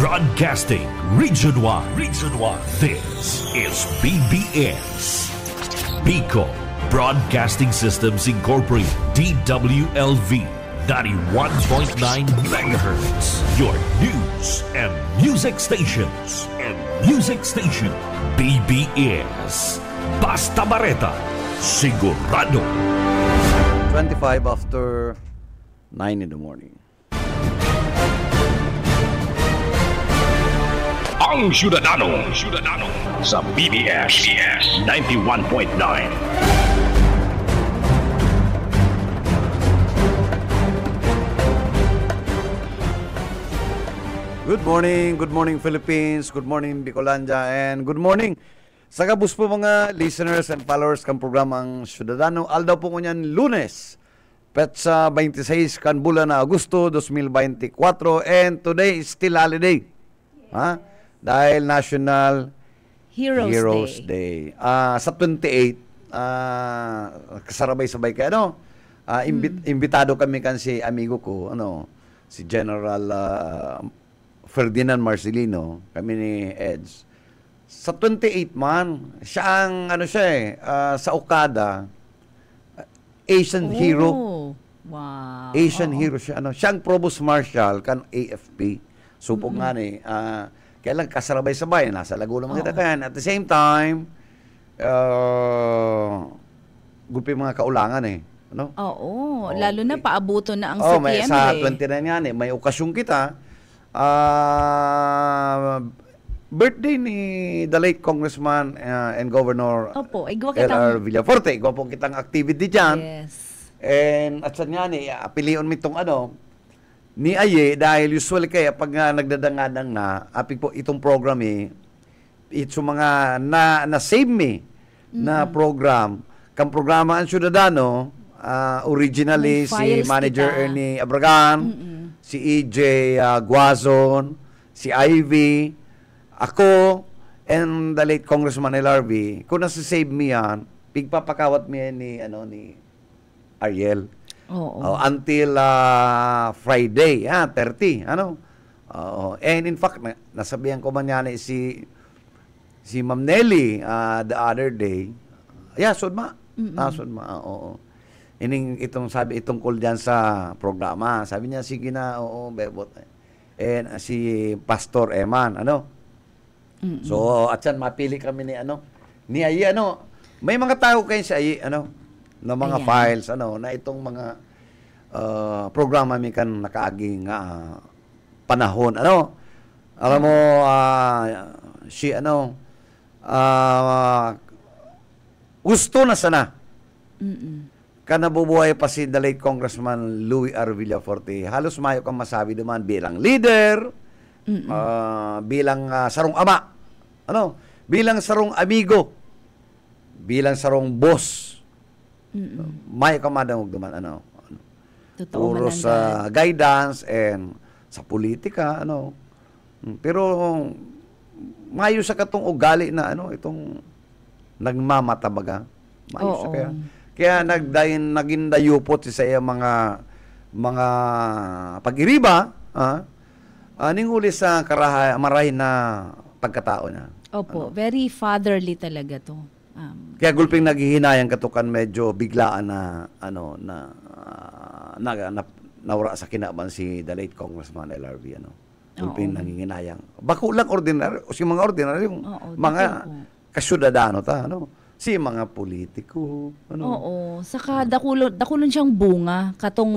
Broadcasting region-wide. Region-wide. This is BBS. Bico Broadcasting Systems Incorporated. DWLV 91.9 megahertz. Your news and music stations. And music station. BBS. Basta Barreta. Sigurado. 25 after 9 in the morning. Ang Ciudadano, Ciudadano sa BBS, BBS 91.9. Good morning, good morning Philippines, good morning Bicolanja, and good morning sa kabus po mga listeners and followers ng programang Ciudadano. Aldaw po ngunyan lunes, petsa 26 kan bulan na Agosto 2024, and today is still holiday. Ha? Dahil National Heroes, Heroes Day. Day. Uh, sa 28, uh, ah, kasarabay-sabay kayo. Ano? Uh, ah, imbi- mm. Imbitado kami kan si amigo ko, ano, si General uh, Ferdinand Marcelino, kami ni Eds. Sa 28 man, siya ang, ano siya eh, uh, sa Okada, Asian oh. hero. Wow. Asian Oo. hero siya. Ano, siya ang provost marshal kan AFP. Supong mm-hmm. nga eh, uh, kaya lang kasalabay-sabay, nasa Laguna mga kita At the same time, uh, gupi mga kaulangan eh. Ano? Oo, oh, lalo na eh. paabuto na ang oh, sa may, Sa 29 eh. yan eh, may okasyon kita. Uh, birthday ni the late Congressman uh, and Governor Opo, igwa eh, kitang... LR Villaforte. Igwa po kitang activity dyan. Yes. And at saan yan eh, apilion mitong ano, ni Aye dahil usual kaya pag nga nagdadangadan nga api po itong program eh itong mga na na save me mm-hmm. na program kang programa ang Ciudadano uh, originally si Manager kita. Ernie Abragan mm-hmm. si EJ uh, ah, Guazon si Ivy ako and the late Congressman LRB kung nasa save me yan pigpapakawat me ni ano ni Ariel Oh, Oh, until uh, Friday, ha, ah, 30, ano? Uh, and in fact, na, nasabihan ko man yan eh, si si Ma'am Nelly uh, the other day. Yeah, sudma. Mm-hmm. Ah, sudma. Ah, oh. Ining itong sabi itong call diyan sa programa. Sabi niya sige na, oo, bebot. And uh, si Pastor Eman, ano? Mm-hmm. So, atyan mapili kami ni ano, ni ay ano. May mga tao kayo si Ayi ano na mga Ayan. files ano na itong mga uh, programa mi kan nakaagi uh, panahon ano alam mo uh, si ano uh, gusto na sana Mm-mm. kana bubuhay pa si the late congressman Louis R. Villaforte halos mayo kang masabi duman bilang leader uh, bilang uh, sarong ama ano bilang sarong amigo bilang sarong boss Mm-mm. May kamadang ugduman ano. ano. Totoo Puro sa guidance and sa politika ano. Mm, pero mayo sa katong ugali na ano itong nagmamatabaga. Mayo sa kaya. Kaya nagdayin naging dayupot sa iya mga mga pagiriba ah, ah ning uli sa karahay marahin na pagkatao niya. Opo, ano? very fatherly talaga to. Um, Kaya gulping naghihinayang katukan medyo biglaan na ano na uh, na, na nawara sa kinaban si the late Congressman LRV ano. Gulping nanginginayang. Bako lang ordinary o si mga ordinary yung Oo, mga kasyudadano ta ano. Si mga politiko ano. Oo, saka dakulon dakulon siyang bunga katong,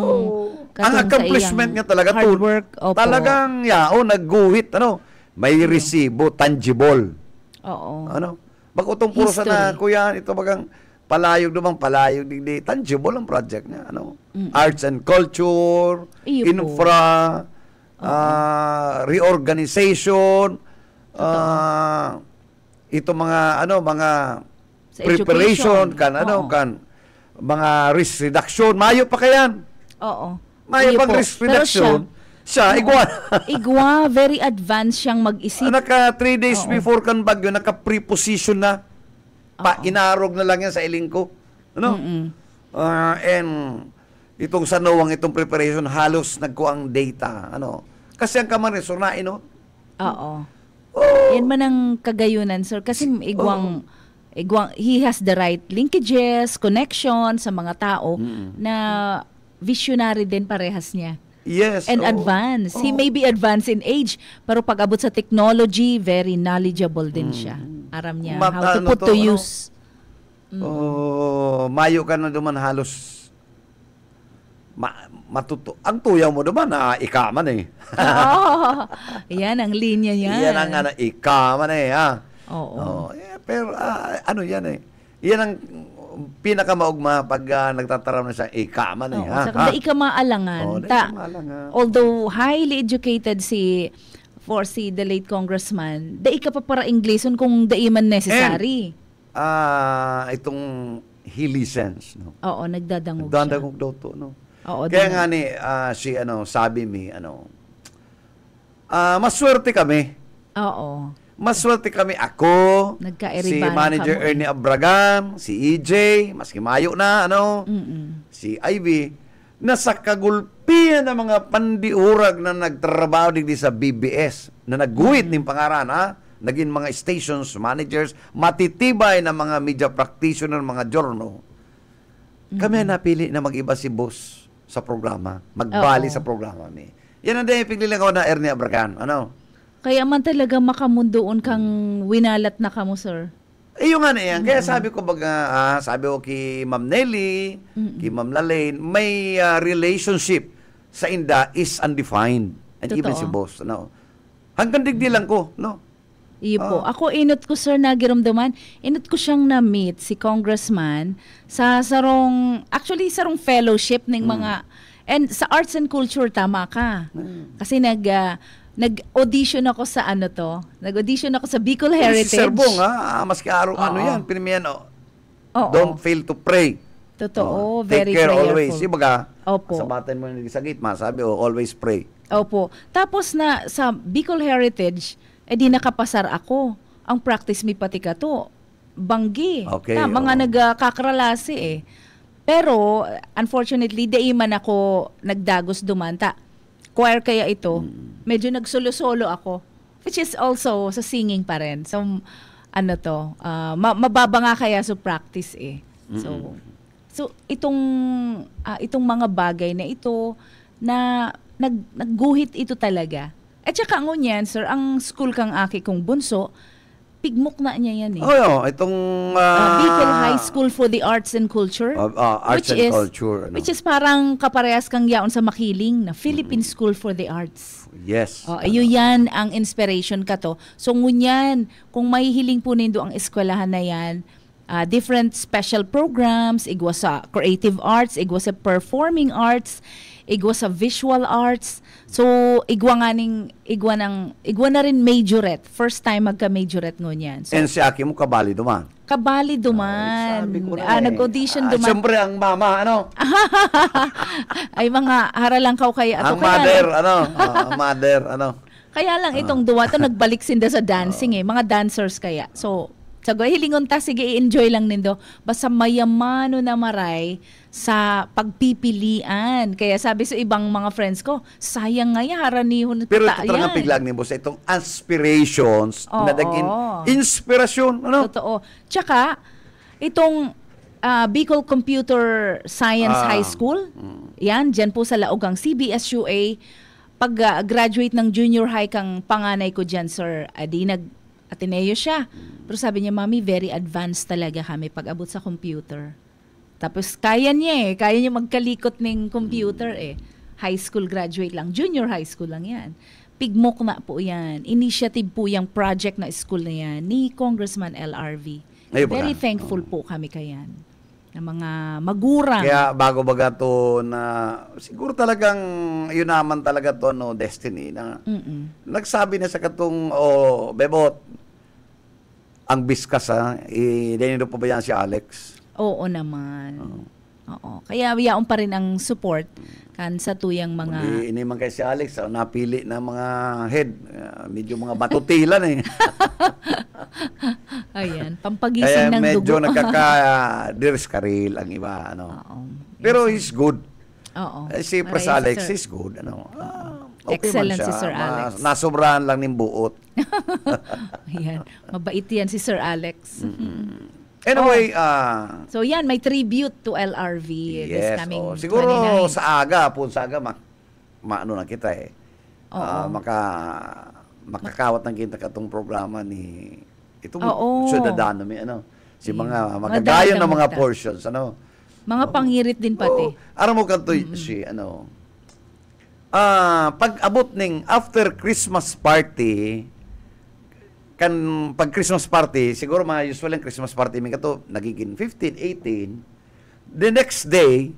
katong ang accomplishment niya talaga to. work, opo. talagang yao oh, nagguhit ano. May resibo tangible. Oo. Ano? Bagutong puro sa na, kuya, ito bagang palayog naman, palayog din. di. Tangible ang project niya. Ano? Mm-hmm. Arts and culture, Iyo infra, okay. uh, reorganization, Totoo. uh, ito mga, ano, mga sa preparation, education. kan, ano, Oo. kan, mga risk reduction. Mayo pa kayan. Oo. Mayo Iyo pang risk reduction. Pero siya, siya, iguana. igwa, very advanced siyang mag-isip. Ah, naka 3 days Oo. before kan bagyo, naka preposition na. Pa, Oo. inarog na lang yan sa iling ko. Ano? Mm-mm. Uh, and itong sanawang itong preparation, halos nagkuha ang data. Ano? Kasi ang kamarin, surnain, no? Oo. Oh. Yan man ang kagayunan, sir. Kasi oh. igwang... Oo igwang he has the right linkages, connection sa mga tao mm-hmm. na visionary din parehas niya. Yes. And oo. advance. Oo. He oh. may be advanced in age, pero pag abot sa technology, very knowledgeable din mm. siya. Aram niya Mata, how to ano put to, to ano? use. Ano? Mm. Oh, mayo ka na duman halos ma matuto. Ang tuyaw mo naman, ah, ikaman eh. oh, yan ang linya niya. Yan ang ano, ikaman eh. Ha? Ah. Oo. Oh, yeah, pero ah, ano yan eh. Yan ang pinakamaugma pag uh, nagtataram na siya, ikama na oh, eh, ha? Sa, sa ikamaalangan. Oh, ta, Although highly educated si for si the late congressman, da ka pa para Ingleson kung da man necessary. Ah, uh, itong he listens, no. Oo, nagdadangog, nagdadangog siya. Nagdadangog daw to, no. Oo, Kaya nga ni uh, si ano, sabi mi ano, ah uh, maswerte kami. Oo. Maswerte kami ako, si Manager kami. Ernie Abragan, si EJ, maski mayo na, ano, Mm-mm. si Ivy, na sa kagulpian ng mga pandiurag na nagtrabaho digdi sa BBS, na naguhit mm-hmm. ng pangaran, ha? Naging mga stations, managers, matitibay na mga media practitioner, mga journal. Mm-hmm. Kami mm napili na mag-iba si boss sa programa, magbali Oo. sa programa ni. Yan ang dahil piglilang ko na Ernie Abragan, ano? Kaya man talaga makamundoon kang winalat na kamo, sir. Eh, yung ano yan. Kaya sabi ko baga, ah, sabi ko kay Ma'am Nelly, Mm-mm. kay Ma'am Lalaine, may ah, relationship sa inda is undefined. And even si boss, no? Hanggang digdi lang ko, no? Iyo po. Ah. Ako inot ko sir na giramdaman, inot ko siyang na-meet si congressman sa sarong, actually sarong fellowship ng mga, mm. and sa arts and culture, tama ka. Mm. Kasi nag, ah, nag-audition ako sa ano to. Nag-audition ako sa Bicol Heritage. Si Sir Bong, ha? Ah. Ah, maski araw, ano yan, pinimian, oh. Oo. Don't fail to pray. Totoo, Oo. Take very care prayerful. always. Yung baga, Opo. sa batan mo yung sagit, masabi, oh, always pray. Opo. Tapos na sa Bicol Heritage, eh di nakapasar ako. Ang practice mi pati ka to, banggi. Okay, na, mga oo. nagkakralase eh. Pero, unfortunately, di man ako nagdagos dumanta choir kaya ito, mm. medyo nagsolo-solo ako. Which is also sa singing pa rin. So, ano to, uh, ma- mababa nga kaya sa so practice eh. So, mm-hmm. so itong uh, itong mga bagay na ito na nag, nagguhit ito talaga. At saka ngunyan, sir, ang school kang aki kong bunso, pigmok na niya yan eh. Oh, oh, itong uh, uh, High School for the Arts and Culture. Uh, uh, arts which and is, Culture. Ano? Which is parang kaparehas kang yaon sa Makiling na Philippine mm-hmm. School for the Arts. Yes. Oh, ano? ayo yan ang inspiration ka to. So ngunyan, kung mahihiling po nindo ang eskwelahan na yan, uh, different special programs, igwa sa creative arts, igwa sa performing arts, igwa sa visual arts. So, igwa nga ning, igwa, ng, igwa na rin majorette. First time magka-majorette ngon yan. So, And si Aki mo kabali duman? Kabali duman. Ay, sabi ko na ah, eh. Nag-audition ah, duman. Ah, Siyempre, ang mama, ano? Ay, mga haralang kaw kay ato. Ang kaya, mother, ano? uh, mother, ano? Kaya lang ah. itong duwa to nagbalik sinda sa dancing eh. Mga dancers kaya. So, Sagoy, hilingon ta, sige, i-enjoy lang nindo. Basta mayamano na maray sa pagpipilian. Kaya sabi sa ibang mga friends ko, sayang nga yan, haranihon Pero ito talaga piglag ni sa itong aspirations Oo. na naging inspirasyon. Ano? Totoo. Tsaka, itong uh, Bicol Computer Science Ah. High School, mm. yan, dyan po sa Laogang CBSUA, pag-graduate ah, ng junior high kang panganay ko dyan, sir, adi, ah, nag Ateneo siya. Pero sabi niya, Mami, very advanced talaga kami pag-abot sa computer. Tapos kaya niya eh. Kaya niya magkalikot ng computer eh. High school graduate lang. Junior high school lang yan. Pigmok na po yan. Initiative po yung project na school na yan ni Congressman LRV. Ngayon very thankful po kami kayan ng mga magurang. Kaya bago baga to na siguro talagang yun naman talaga to no destiny na Mm-mm. nagsabi na sa katong oh Bebot ang Biskas ha, ilinino eh, pa ba yan si Alex? Oo naman. Oo. Oo. Kaya wiyaon pa rin ang support kan sa tuyang mga... Hindi, ini man kay si Alex, ah, napili na mga head. Ah, medyo mga batutilan eh. Ayan, pampagising Kaya ng medyo dugo. nagkaka-Diris Karil ang iba. Ano. Oo. Pero he's good. Oo. Eh, si Pres Alex sir. is good. Ano. Ah, Okay Excellent si Sir Alex. Na, nasobrahan lang ng buot. yan. Mabait yan si Sir Alex. Mm-hmm. Anyway, oh. uh, so yan, may tribute to LRV yes, this coming oh. Siguro 29. sa aga, po sa aga, ma, maano na kita eh. Oh, uh, Maka, makakawat ng kita katong programa ni itong oh, oh. Ciudadano, may ano, si mga magagayon ng mga portions, ano. Mga oh. pangirit din pati. Oh, aram mo kanto mm-hmm. si, ano, uh, ah, pag abot ning after Christmas party, kan pag Christmas party, siguro mga usual ang Christmas party, may kato, nagiging 15, 18. The next day,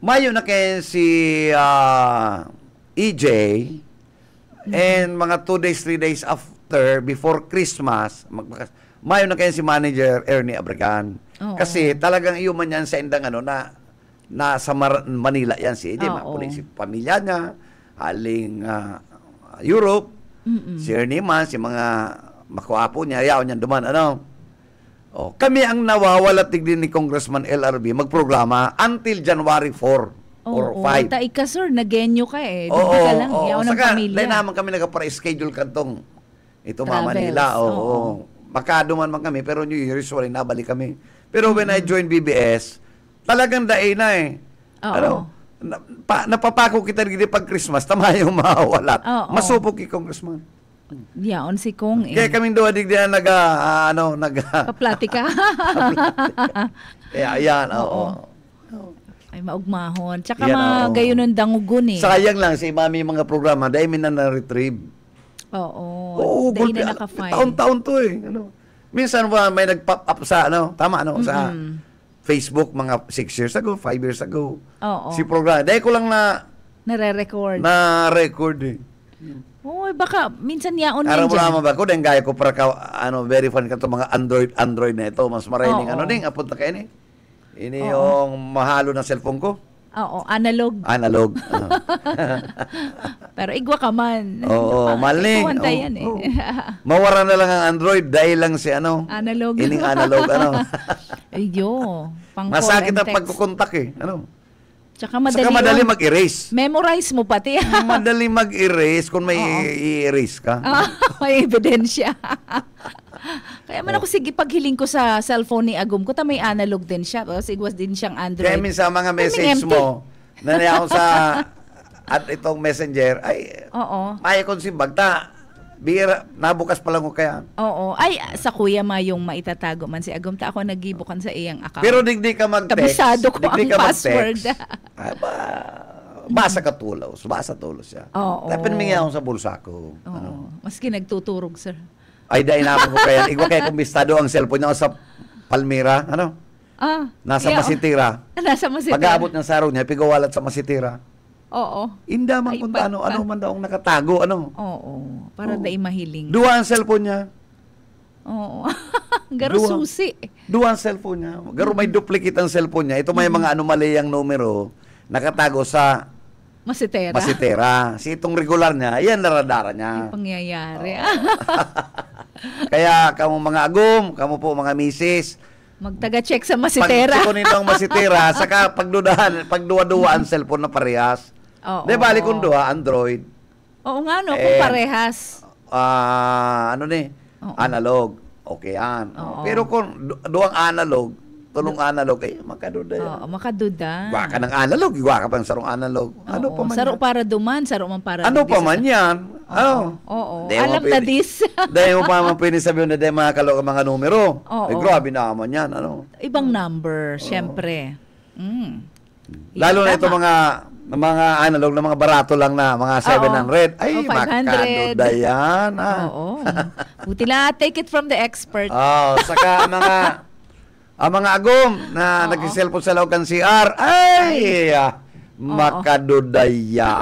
Mayo na kay si uh, ah, EJ and mga 2 days, 3 days after, before Christmas, magbakas, Mayo na kayo si manager Ernie Abragan. Oh, Kasi talagang iyo man yan sa indang ano na nasa Mar- Manila yan si Eddie. Oh, oh. si pamilya niya, aling uh, Europe, Mm-mm. si Erniman, si mga makwapo niya, ayaw niya duman, ano. Oh, kami ang nawawala tigdi ni Congressman LRB magprograma until January 4 oh, or 5. Oh, ta ka sir, nagenyo ka eh. Doon oh, ka lang, oh, yaw ng saka, pamilya. Dahil naman kami nagpa-schedule kantong ito mga Manila. Oo. Oh, oh. oh. Makaduman man kami, pero usually nabalik kami. Pero mm-hmm. when I joined BBS, Talagang na eh. Oo. Ano? Na, pa, napapako kita gini pag Christmas, tama yung mawala. Masupok Masubok yung congressman. Yeah, si Kong eh. Kaya kami doon digdi na nag uh, ano nag ah, Kaplatika. yeah, yan, oo. Ay maugmahon. Tsaka yan, mga oo. gayunon dangugon eh. Sayang lang si mami mga programa, dahil na na-retrieve. Oo. Oo, dahil na ah, naka-file. Taon-taon to eh. Ano? Minsan ba may nag-pop up sa ano, tama ano, mm-hmm. sa Facebook mga 6 years ago, 5 years ago. Oo. Si program. Dahil ko lang na nare-record. Na-record eh. Oy, baka minsan niya din. Araw mo naman ba ko, dahil gaya ko para ka, ano, very fun ka to mga Android, Android na ito. Mas maraming ano ding, apod na kayo ni. Ini yung mahalo ng cellphone ko. Oo, analog. Analog. Ah. Pero igwa ka man. Oo, oh, maling. Oh, yan eh. Oh. Mawara na lang ang Android dahil lang si ano. Analog. Ining analog, ano. Ayo, pang Masakit ang pagkukontak eh. Ano? Tsaka madali, Saka madali mag-erase. Memorize mo pati. madali mag-erase kung may i-erase ka. Oh, may ebidensya. Kaya man oh. ako sige paghiling ko sa cellphone ni Agum ko, ta may analog din siya. Kasi oh, it was din siyang Android. Kaya minsan mga message mo, nanay ako sa at itong messenger, ay, Oo. may konsibag ta. Bira, nabukas pa lang ko kaya. Oo. Ay, sa kuya ma yung maitatago man si Agum. Ta ako nagibukan sa iyang account. Pero hindi ka mag-text. Kabisado ko ang ka password. ay ba, basa ka tulos. Basa tulos siya. Oo. Tapin mingi sa bulsa ko. Oo. Ano? Maski nagtuturog, sir. Ay, dahil na ako kaya. Igwa kaya kumbistado ang cellphone niya sa Palmira. Ano? Ah, nasa yeah, Masitira. Oh. Nasa Masitira. Pag-aabot ng saro niya, pigawalat sa Masitira. Oo. Indaman kung paano, ano, ano man daw ang nakatago, ano? Oo. Para oh. daimahiling. Duwa ang cellphone niya. Oo. Garo Duwa. susi. Duwa ang cellphone niya. Garo may mm. duplicate ang cellphone niya. Ito may mm-hmm. mga anomalyang numero nakatago sa Masitera. Masitera. Si itong regular niya, ayan naradara niya. Yung pangyayari. Oh. Kaya kamu mga agum, kamu po mga misis, Magtaga-check sa masitera. Pag-check nito ang masitera, saka pagdudahan, pagduwa-duwa ang cellphone na parehas. Oo. Di bali kung duha, ah, Android. Oo nga no, kung eh, parehas. Ah, uh, ano ni? Oo. Analog. Okay an. Oo. Pero kung duwang analog, Tulong analog ay eh, makaduda. Yan. Oo, makaduda. Wa ka ng analog, iwa ka pang sarong analog. Ano oo, pa man? Saro yan? para duman, saro man para. Ano pa man yan? Oo. Ano? Oo. oo. Alam na this. Dahil mo pa man pwede sabihin na dahil mga kalog mga numero. Oo. Eh, grabe naman yan. Ano? Ibang number, oo. syempre. Mm. Lalo na ito mga mga analog na mga barato lang na mga 700. Oo. Ay, oh, makaduda yan. Ah. Oo. Ano. Buti lang, take it from the expert. Oo, saka mga ang mga agom na Oo. nagsiselfon sa loob ng CR, ay, ah, makadudaya.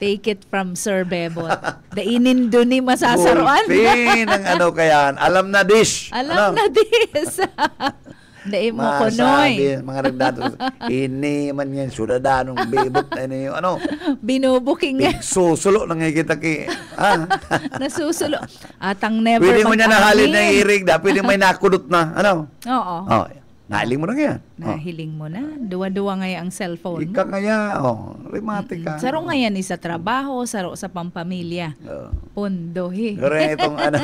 Take it from Sir Bebot. Dainin inindun ni masasaruan. Bulpin ang ano kayan. Alam na dish. Alam, Alam. Ano? na dish. Daim mo ko, Noy. mga nagdato. Ini man yan, suradanong bibot na niyo. Ano? Binubuking nga. Susulo lang nga kita ki. Ah. Nasusulo. Atang never Pwede mo niya nahalin na irig na. Pwede may nakulot na. Ano? Oo. Oh, Nahiling mo na yan. Oh. Nahiling mo na. Duwa-duwa nga ang cellphone Ika kaya, oh, rimati ka. Saro nga yan sa trabaho, saro sa pampamilya. Oh. Pondohi. Pero itong ano,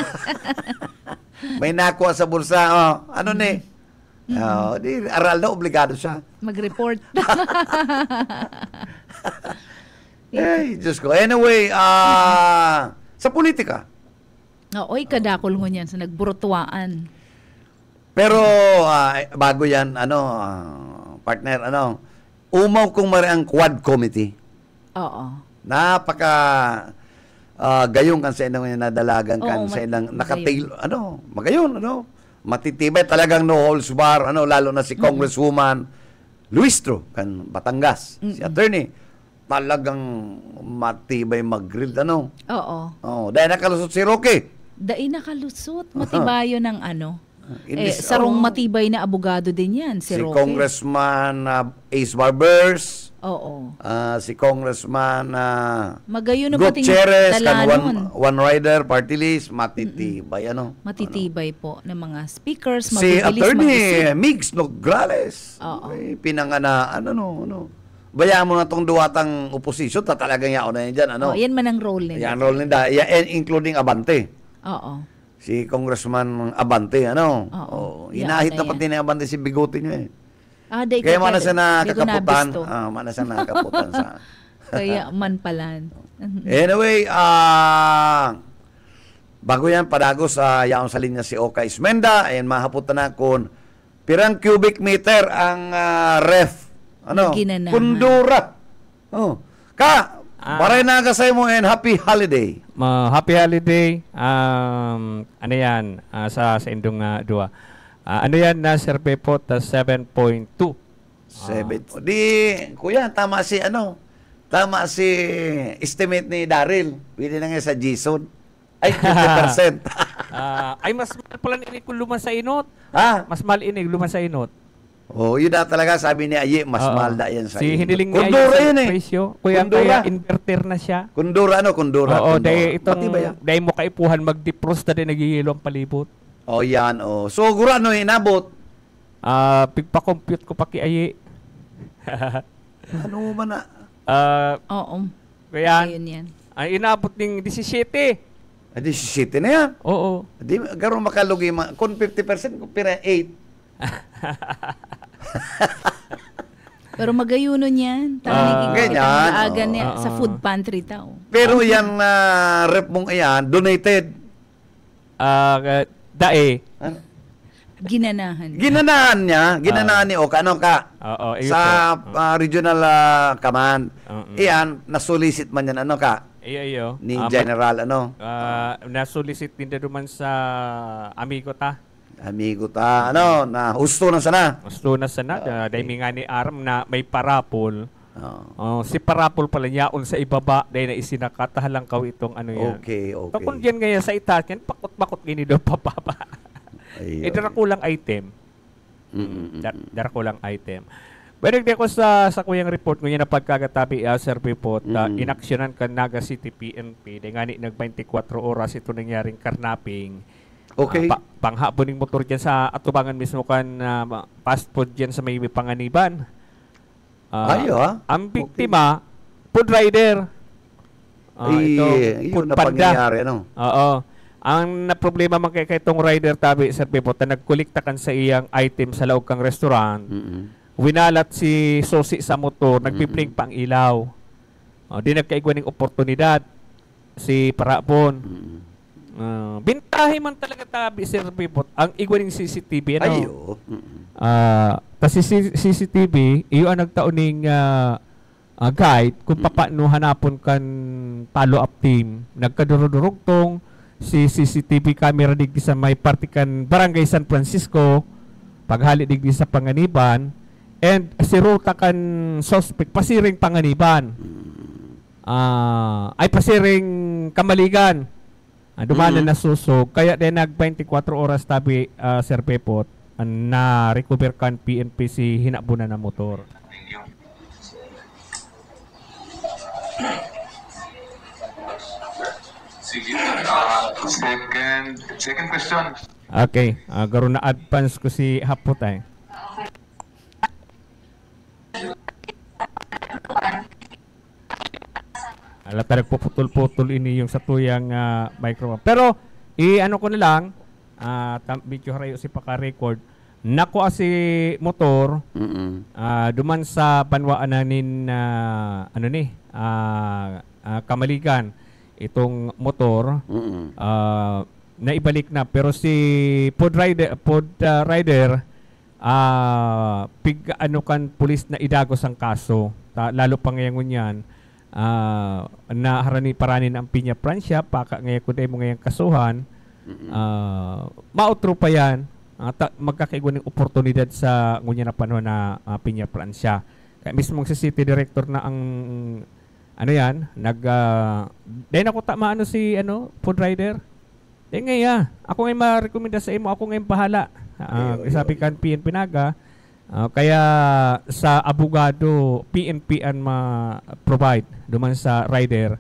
may nakuha sa bursa. oh. Ano mm. ni? Mm-hmm. Uh, aral na, obligado siya. Mag-report. Ay, Diyos ko. Anyway, uh, sa politika. Oh, oy, kadakol mo niyan sa nagburutuaan. Pero uh, bago yan, ano, uh, partner, ano, umaw kong mara ang quad committee. Oo. Napaka uh, gayong kan sa inang nadalagan kan Oo, sa inang nakatail, ano, magayon, ano matitibay talagang no holds bar, ano, lalo na si Congresswoman mm-hmm. Luistro, kan Batangas, mm-hmm. si attorney. Talagang matibay mag-grill, ano? Oo. Oo. Dahil nakalusot si Roque. Dahil nakalusot, matibayo uh ng ano? Eh, this, sarong matibay na abogado din yan, si, si Roque. Congressman uh, Ace Barbers. Oo. Uh, si Congressman uh, Magayon na Group Cheres, kan one, one Rider, Party List, matitibay. Mm-mm. Ano? Matitibay ano? po ng mga speakers. Si Attorney Migs Nograles. Oo. Ay, pinanganaan, ano, ano. Bayaan mo na tong duwatang oposisyon, tatalagang yao na yan dyan, ano? Oh, yan man ang role nila. Yan role nila, including Abante. Oo si Congressman Abante, ano? Oo. Oh, hinahit ano na pati ni Abante si Bigote niya eh. Ah, day Kaya mana sa nakakaputan. Ah, mana sa nakakaputan sa. Kaya man palan. anyway, ah... Uh, bago yan, padago sa uh, yaon sa linya si Oka Ismenda, and mahaputan na kung pirang cubic meter ang uh, ref. Ano? Kundura. Oh. Ka, Uh, Baray na ka sa mo and happy holiday. Uh, happy holiday. Um, ano yan uh, sa, sa indong uh, dua. Uh, ano yan na survey po ta 7.2. 7. Uh, Di, kuya, tama si ano? Tama si estimate ni Daryl. Pwede na nga sa Jason. Ay, 50%. uh, ay, mas mahal pala ni kung luma sa inot. Ha? Mas mal ini luma sa inot. Oh, yun na talaga sabi ni Aye, mas Oo. mahal na yan sa Si hiniling niya Kundura yun, yun eh. presyo. Kuya, Kundura. kaya inverter na siya. Kundura, ano? Kundura. Oo, kundura. dahil itong, ah. dahil mo kaipuhan mag-defrost na din nagigilo ang palibot. Oh, yan, oh. So, guro, ano, inabot? Eh, ah, pigpa-compute ko pa kay Aye. Ano ba na? Ah. ah, Oo. kaya, Ayun yan. ay ah, inabot ng 17. Adi, 17 na yan. Oo. Di, garo makalugi, ma- kung 50%, kung pira 8, Pero magayuno niyan. Tangi ah, uh, Aga niya, uh, sa food pantry daw. Pero uh, yung uh, ah, rep mong iyan, donated. Uh, dae. Ano? Ginanahan. Ginanahan niya. Ginanahan uh, ni Oka. Ano ka? Oo. Uh, uh, sa uh, regional uh, command. Uh, uh, iyan, nasolicit man yan. Ano ka? Iyo, iyo. Ni uh, General, ano? Uh, nasulisit din naman sa amigo ta. Amigo ta, ano, na husto na sana. Husto na sana, okay. Ah, dahil may nga ni Aram na may parapol. Oh. Oh, si parapol pala niya, niyaon sa ibaba dahil na isinakatahalang kaw itong ano yan. Okay, okay. Takon diyan ngayon sa itaas yan, pakot-pakot gini do papapa. Ay, eh, dara lang item. Mm-mm. Dar- dara lang item. Balik ko sa sa kuyang report ko na pagkagatabi uh, ah, sir report uh, ah, mm. inaksyonan ka Naga City PNP dahil nga ni nag 24 oras ito nangyaring karnaping Okay. Uh, pa- pangha po ning motor dyan sa atubangan mismo kan uh, fast food dyan sa may panganiban. Uh, ah, Ayo ah. Ang biktima, okay. food rider. Uh, ah, I, ito, food na pangyayari, ano? Oo. Ang na problema man kay itong rider tabi, Sir Pipo, ta nagkulikta kan sa iyang item sa loob kang restaurant. Mm-hmm. Winalat si Sosi sa motor, nagpipling mm-hmm. pang ilaw. Uh, di nagkaigwan ng oportunidad si Parapon. Mm-hmm. Uh, bintahe man talaga tabi, Sir Pipot, ang igwaning CCTV. Ano? Ay, oo. Uh, kasi CCTV, iyo ang nagtauning uh, ah, uh, guide kung paano hanapon kan follow-up team. Nagkadurudurugtong si CCTV camera digdi sa may partikan Barangay San Francisco, paghali digdi sa Panganiban, and si Ruta kan suspect pasiring Panganiban. Uh, ay pasiring Kamaligan Uh, dumaan mm-hmm. na nasusog. Kaya din nag-24 oras tabi, uh, Sir Pepot, ah, na recover kan PNP si hinabunan na motor. Sige. Uh, second, second question. Okay. Uh, garo na advance ko si Hapot ay. Eh. Halata nagpuputol-putol ini yung sa tuyang uh, microphone. Pero, i-ano ko na lang, uh, ah, video harayo si paka-record, nako si motor, mm -mm. uh, duman sa banwaan na nin, uh, ano ni, uh, uh, kamalikan, itong motor, mm -mm. Uh, naibalik na. Pero si pod rider, pod uh, rider, uh, pig ano kan pulis na idagos ang kaso, ta, lalo pa ngayon yan, uh, ah, na harani paranin ang pinya pransya paka ngayon ko mo ngayong kasuhan uh, mautro pa yan uh, ta- oportunidad sa ngunya na panahon na uh, pinya pransya kaya mismo si city director na ang ano yan nag uh, dahil ako tama ano si ano food rider eh ngayon, ako ngayon ma-recommenda sa imo, ako ngayon pahala Uh, okay, okay, sabi kan PN Pinaga, Uh, kaya sa abogado, PNP ang ma-provide duman sa rider,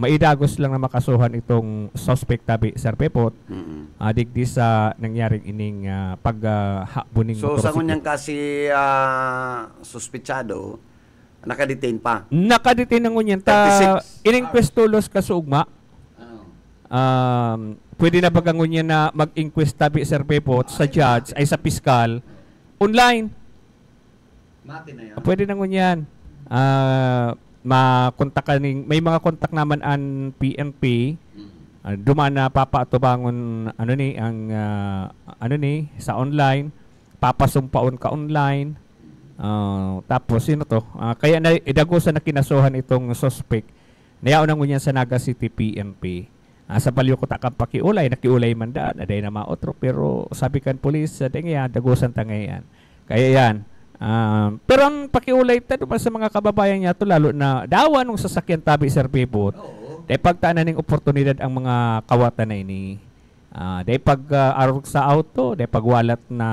maidagos lang na makasuhan itong suspect tabi Sir Pepot mm-hmm. uh, digdi sa nangyaring ining uh, ah, paghabuning uh, So sa kunyang kasi uh, suspechado nakadetain pa. Nakadetain ng ngunyan ta 36. ining pwestulos kasuugma. Oh. Um, pwede na bagang ngunyan na mag-inquest tabi Sir Pepot sa judge ay sa piskal online Makina yan. Pwede na ngunyan. Ah, makontak ka ning, may mga contact naman ang PNP. Mm. Mm-hmm. Uh, ah, duman na papaatubangon ano ni ang ah, ano ni sa online papasumpaon ka online Ah, tapos sino to Ah, kaya na idagusan sa nakinasuhan itong suspect nayaon na ngunyan sa Naga City PNP Ah, sa palyo ko takang pakiulay, nakiulay man daan, aday na maotro, pero sabi kan polis, sa nga dagusan tangayan. Kaya yan, Um, pero ang pakiulay ta ano pa sa mga kababayan niya to lalo na dawa nung sasakyan tabi Sir Pibot. Oo. Dahil pagtaanan ng oportunidad ang mga kawatan na ini. Uh, dahil pag uh, arog sa auto, dahil pagwalat na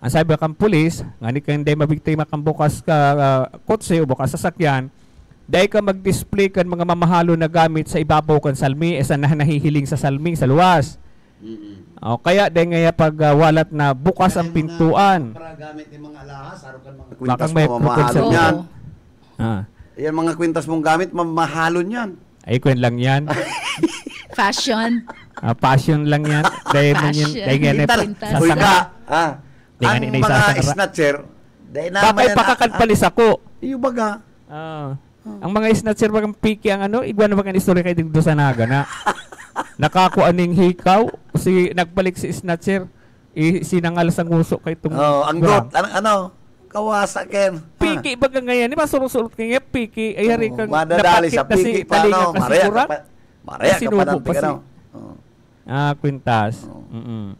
ang sabi kang pulis, nga ni kang mabiktima kang bukas ka uh, kotse o bukas sasakyan, dahil ka mag-display kan mga mamahalo na gamit sa ibabaw kan salmi, esa eh, na nahihiling sa salming sa luwas. Mm-hmm. O, kaya din nga pag uh, walat na bukas Kaya ang pintuan. para gamit ng mga alahas, aron kan mga kwintas mo, mamahalo oh. yan. Ah. Yan mga kwintas mong gamit, mamahalo yan. Ay, kwen lang yan. Fashion. Ah, fashion lang yan. Dahil man yun. Dahil nga na ah, ang mga snatcher, dahil na Bakay pakakalpalis ako. Iyo baga. Ah. Ang mga snatcher, bagang piki ang ano, igwa na bagang istorya kay Digdo Sanaga na. nakakuaning hikaw si nagbalik si snatcher isinangal sa nguso kay tong oh ang goat ano, ano kawasa ken piki huh. baga ngayon iba surusulot kay piki ay ari oh, kang madadali sa piki pa no maria ka pa maria ka pa ng pigano ah kwintas mm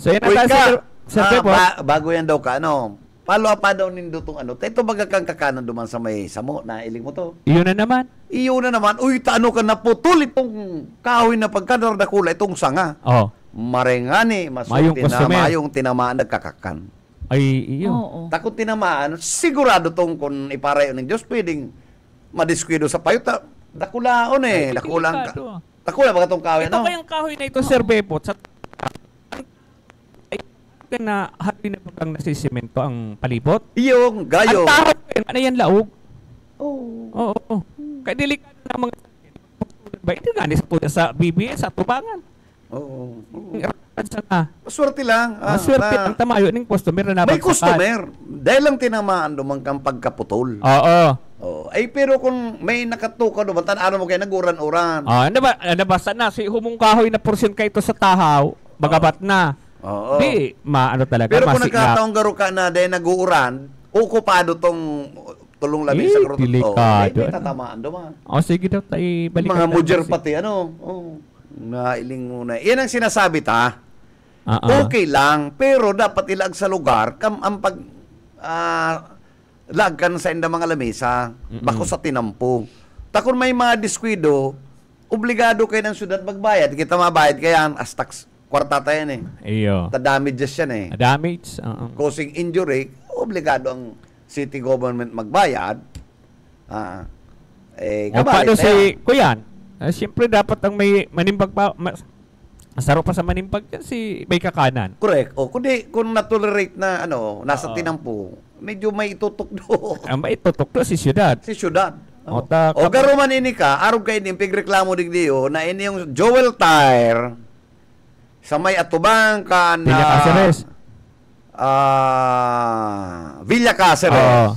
so yan ang sa Sir ah, ba- bago yan daw ka ano Palo pa daw nindo tong ano. Tayto baga kang kakanan duman sa may samo. Nailing mo to. Iyon na naman. Iyon na naman. Uy, taano ka na putol itong kahoy na pagkadardakula itong sanga. Oo. Oh. Marengani, masunti mayong na mayong tinamaan nagkakakan. Ay, iyo. Oh, oh. Takot tinamaan. Sigurado tong kung iparayo ng Diyos, pwedeng madiskwido sa payo. Dakulaon eh. Ay, Dakulang ka. Dakula baga tong kahoy. Ito no? ba yung kahoy na ito, oh. Sir Bepot? Sa ka na habi na pag nasisimento ang palibot? Yung gayo. Ang tao, ano yan, laog? Oo. Oh. Oo. Oh, oh. Kaya delikado na mga ba ito gani sa puta sa BBS sa tubangan. Oo. Oh, oh. Swerte lang. Ah, ah swerte na, lang. Tamayo ng customer na May customer. Dahil lang tinamaan naman kang pagkaputol. Oo. Oh, ay pero kung may nakatuka naman, ano mo kayo naguran-uran. Ah, ano nabasa na, si humong kahoy na porsyon kayo ito sa tahaw, bagabat na. Oo. Di, maano talaga. Pero kung nagkataong garo ka na dahil nag-uuran, ukupado tong tulong labi eh, sa krutot. Delikado. Oh, eh, tatamaan duman. Oh, sige daw, tayo balik. Mga mudyer pati, ano. Oh, nailing muna. Yan ang sinasabi ta. Uh-uh. Okay lang, pero dapat ilag sa lugar kam ang pag uh, lag sa inda mga lamesa, Mm-mm. bako sa tinampo. Takon may mga diskwido, obligado kayo ng syudad magbayad. Kita mabayad kayan as tax kwartata yan eh. Iyo. Ta-damages yan eh. A damage? Uh-uh. Causing injury, obligado ang city government magbayad. Ah. ah. Eh, o, paano si Kuyan? Uh, Siyempre dapat ang may manimbag pa, mas, Masarap pa sa manimpag yan si may kakanan. Correct. O kundi kung na-tolerate na ano, nasa Uh-oh. tinampo, medyo may itutok do. Ang ah, may itutok do si syudad. Si syudad. Oh. O, o garuman ini ka, arog ka ini, pigreklamo digdiyo, na ini yung Joel Tire, sa may atubang ka na Villa Caceres. Uh, Villa Caceres. Oo.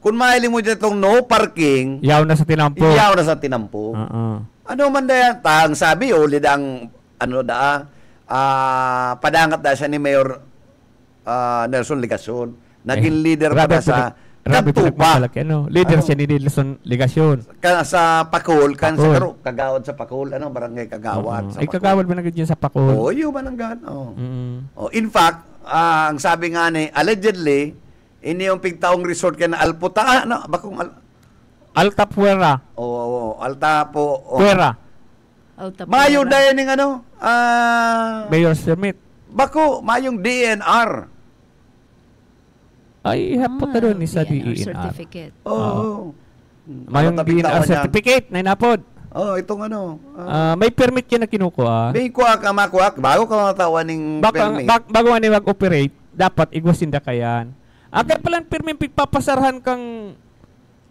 Kung mahiling mo dyan itong no parking, yaw na sa tinampo. Yaw na sa tinampo. Uh-uh. Ano man da tang sabi, ulit ang, ano da, uh, ah, padangat da siya ni Mayor uh, Nelson Ligason. Naging eh, leader pa sa Grabe pala kay Ano? Leader ano? siya ni Nelson Legasyon. Ka, sa Pakol, kan sa Karo, Kagawad sa Pakol, ano, barangay Kagawad. Uh-huh. Ay, Kagawad ba na sa Pakol? Oo, oh, yung barangay. Oh. Mm-hmm. Oh, in fact, uh, ang sabi nga ni, allegedly, ini yung pigtaong resort kay na Alputa, ah, ano, bakong al- Alta Puera. Oo, oh, oh, oh, Alta po. Oh. Puera. Alta Puera. Mayo dahil ng ano, ah... Uh, Mayor's Summit. Bako, mayong DNR. Ay, ihap po ta doon isa di DNR. Certificate. Oo. Mayong ano, DNR certificate na inapod. Oh, itong ano. Uh, uh, may permit yan na kinukuha. May kuha ka makuha bago ka matawa ning permit. Bak, bago ani mag operate, dapat igwasin da kayan. Agar pala permit pigpapasarhan kang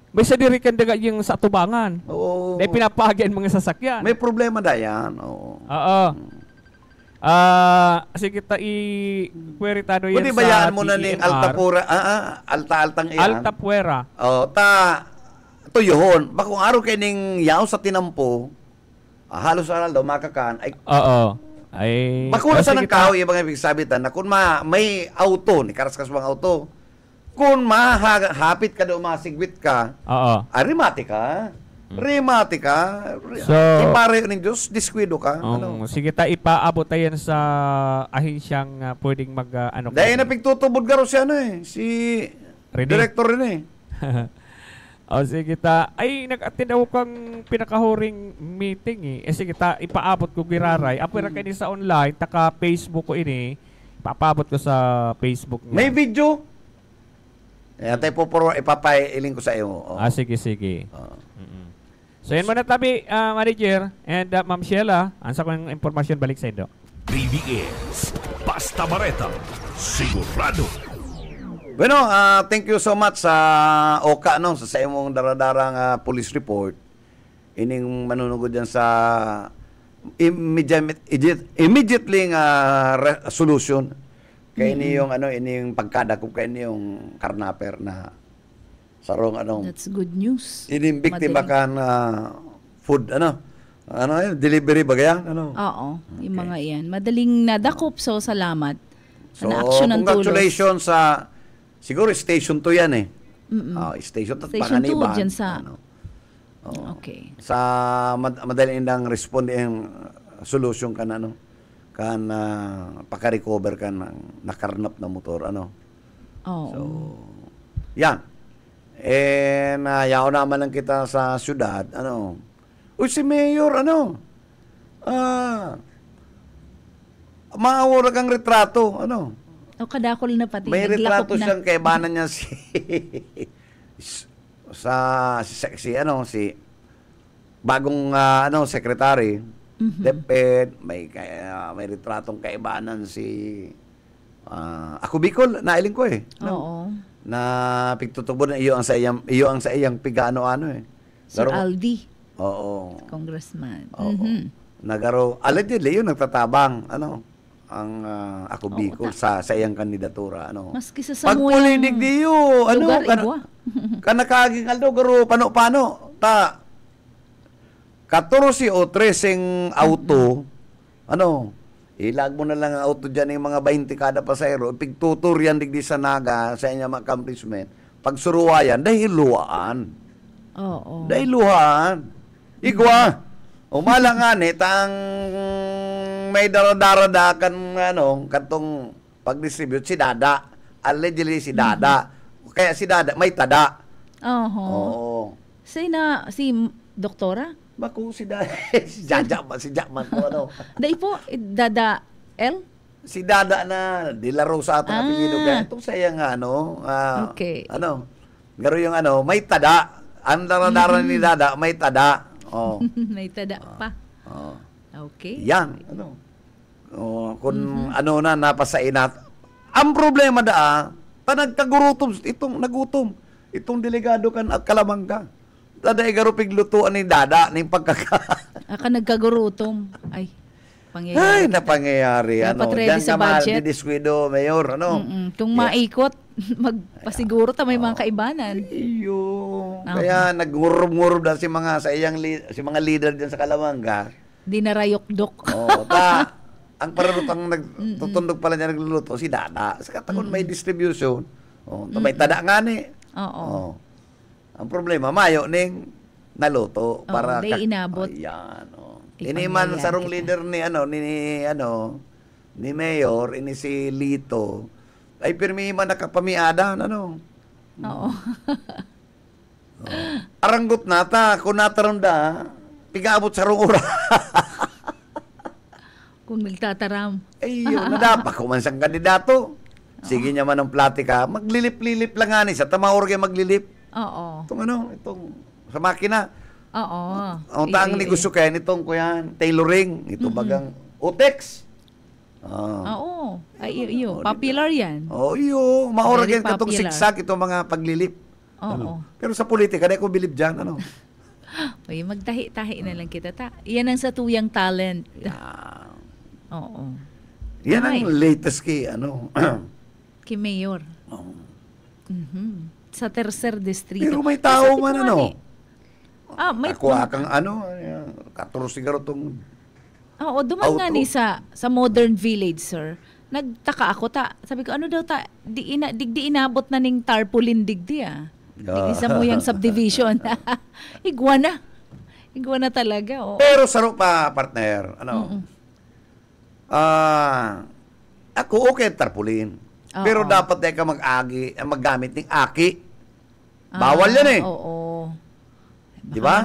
may sa diri kan daga yung sa tubangan. Oo. Dahil pinapaagyan mga sasakyan. May problema da yan. Oo. Oo. Hmm. Ah, uh, kasi kita i-query tano yan Kundi bayaan mo na ni e Altapura, ah, ah alta-altang iyan. Altapuera. O, oh, ta, tuyohon. Bakong araw kayo ning yaw sa tinampo, ah, halos aral daw makakan. Ay, Oo. Ay, Bakuna ah, sa ng kahoy, ibang ibig sabitan, na kung ma, may auto, ni Karaskas bang auto, Kun ma hapit ka do masigwit ka, Oo. Arimatika. Ah, ka. Mm. Remati ka. So, Ipareho ng Diyos, diskwido ka. Um, ano? Sige ta, ipaabot tayo sa ahinsyang uh, pwedeng mag, uh, ano. Dahil na pigtutubod garo si ano eh, si Rene. director rin eh. o sige ta, ay nag-attend ako kang pinakahuring meeting eh. Eh sige ta, ipaabot ko giraray. Apo ra mm. kani sa online, taka Facebook ko ini. Ipapaabot ko sa Facebook niya. May video? Eh, tayo po, ipapailing ko sa iyo. Oh. Ah, sige, sige. Oh. Mm-mm. So yun muna tabi, uh, ah, manager and uh, Ma'am Sheila. Ansa ko ng impormasyon balik sa inyo. BBS, Pasta Bareta, sigurado. Bueno, uh, thank you so much sa uh, Oka no, sa, sa imong daradarang uh, police report. Ining manunugod yan sa immediate immediately nga uh, solution kay ni yung ano ining pagkada ko kay ni yung karnaper na sarong anong That's good news. inimbiktima Magaling. kang food ano ano yun delivery ba kaya ano Oo, yung mga iyan. Madaling nadakop, so salamat. So, action ng tulong. congratulations sa siguro station 2 yan eh. Ah, station 2 Station two, dyan Ano? Oh. Okay. Sa mad- madali nang respond yung eh, solution kan ano kan ah, paka-recover kan ng nakarnap na motor ano. Oh. So yan. Eh, nahayaw naman lang kita sa syudad. Ano? Uy, si Mayor, ano? Ah, maawara kang retrato. Ano? O kadakol na pati. May retrato na. siyang kaibanan niya si... sa si, si ano si bagong uh, ano secretary mm-hmm. Deped, eh, may uh, may retratong kaibanan si uh, ako Bicol nailing ko eh. Oo. No? na pigtutubod na iyo ang sa iyang iyo ang sa iyang pigano ano eh. Sir Aldi. Oo. Congressman. Oo. Mm-hmm. Nagaro allegedly yun nagtatabang ano ang uh, ako Bicol sa sa iyang kandidatura ano. Maski sa sa Pagpulinig diyo ano kan, kanakaging aldo garo pano pano ta 14 o 13 auto mm-hmm. ano Ilag mo na lang auto dyan ng mga 20 kada pasahero. Pigtutur yan digdi sa naga sa inyong mga accomplishment. Pagsuruwayan, dahil luhaan. Oo. Oh, oh. Dahil luhaan. Igwa. Umala nga tang may daradarada kan ano, katong pag-distribute si Dada. Allegedly si Dada. Mm-hmm. Kaya si Dada, may tada. Oo. Oh, oh. Si na, si doktora? Baku si da si Jaja ba si Jackman ko ano. Dai po eh, Dada L si Dada na dilaro ah. sa atong ano, ah. apelyido kaya itong saya nga ano uh, okay. ano garo yung ano may tada ang daradara mm. ni Dada may tada oh may tada ah. pa oh. okay yan ano oh kun mm-hmm. ano na napasainat ang problema da panagkagurutom, itong nagutom itong delegado kan at kalamang ka Taday garupig lutuan ni dada ng pagkaka. Aka nagkagurutom. Ay. Pangyayari. Ay, napangyayari. Ano. Dapat ano, ready sa budget. ni Diskwido, Mayor. Ano? Mm-mm. Kung yeah. maikot, magpasiguro ah. ta may mga oh. kaibanan. Iyo. Oh. Kaya nagurum-gurum na si mga sa iyang li- si mga leader diyan sa Kalawanga. Di na rayok-dok. Oo, ta. ang pararutang nagtutundog pala niya nagluluto si Dada. Sa katakon mm-hmm. may distribution. Oh, may tada nga ni. Oo. Oh. Ang problema, mayo ning naluto oh, para kak- inabot. Ayan, oh. Ini man sarong kita. leader ni ano ni, ni ano ni mayor ini si Lito ay pirmi man nakapamiada ano. Oo. oh. Aranggot nata kun nataron da pigabot sarong ura. Kung nagtataram. Ayun, nadapa ko man sang kandidato. Sige niya man ang platika, maglilip-lilip lang ani sa tamaor kay maglilip. Oo. Itong ano, itong sa makina. Oo. Ang taang e, negosyo kaya nitong kuyan, tailoring, ito mm-hmm. bagang Otex. Ah. ah. Oo. Ay, iyo, popular yan. Oo, oh, iyo. Maorgan ka itong siksak, itong mga paglilip. Oo. Ano? Pero sa politika, dahil ko believe dyan, ano? Uy, magtahi-tahi na lang kita. Ta. Yan ang satuyang talent. Yeah. Oo. Yan Ay. ang latest kay, ano? kay Mayor. Oo. Oh. Mm-hmm sa tercer distrito. Pero may tao man ano. ano eh. Ah, may Nakuha kang ano, 14 siguro tong o dumaan nga ni sa, sa modern village, sir. Nagtaka ako ta. Sabi ko, ano daw ta, di, ina, di, di inabot na ning tarpaulin digdi ah. Oh. Isa mo yung subdivision. Ah. Iguana. na talaga. Oh. Pero saro pa, partner. Ano? Mm Uh, ako okay tarpaulin. Oh, Pero oh. dapat teka mag-agi, eh, maggamit ng aki. Ah, Bawal yan eh. Oo. Di ba?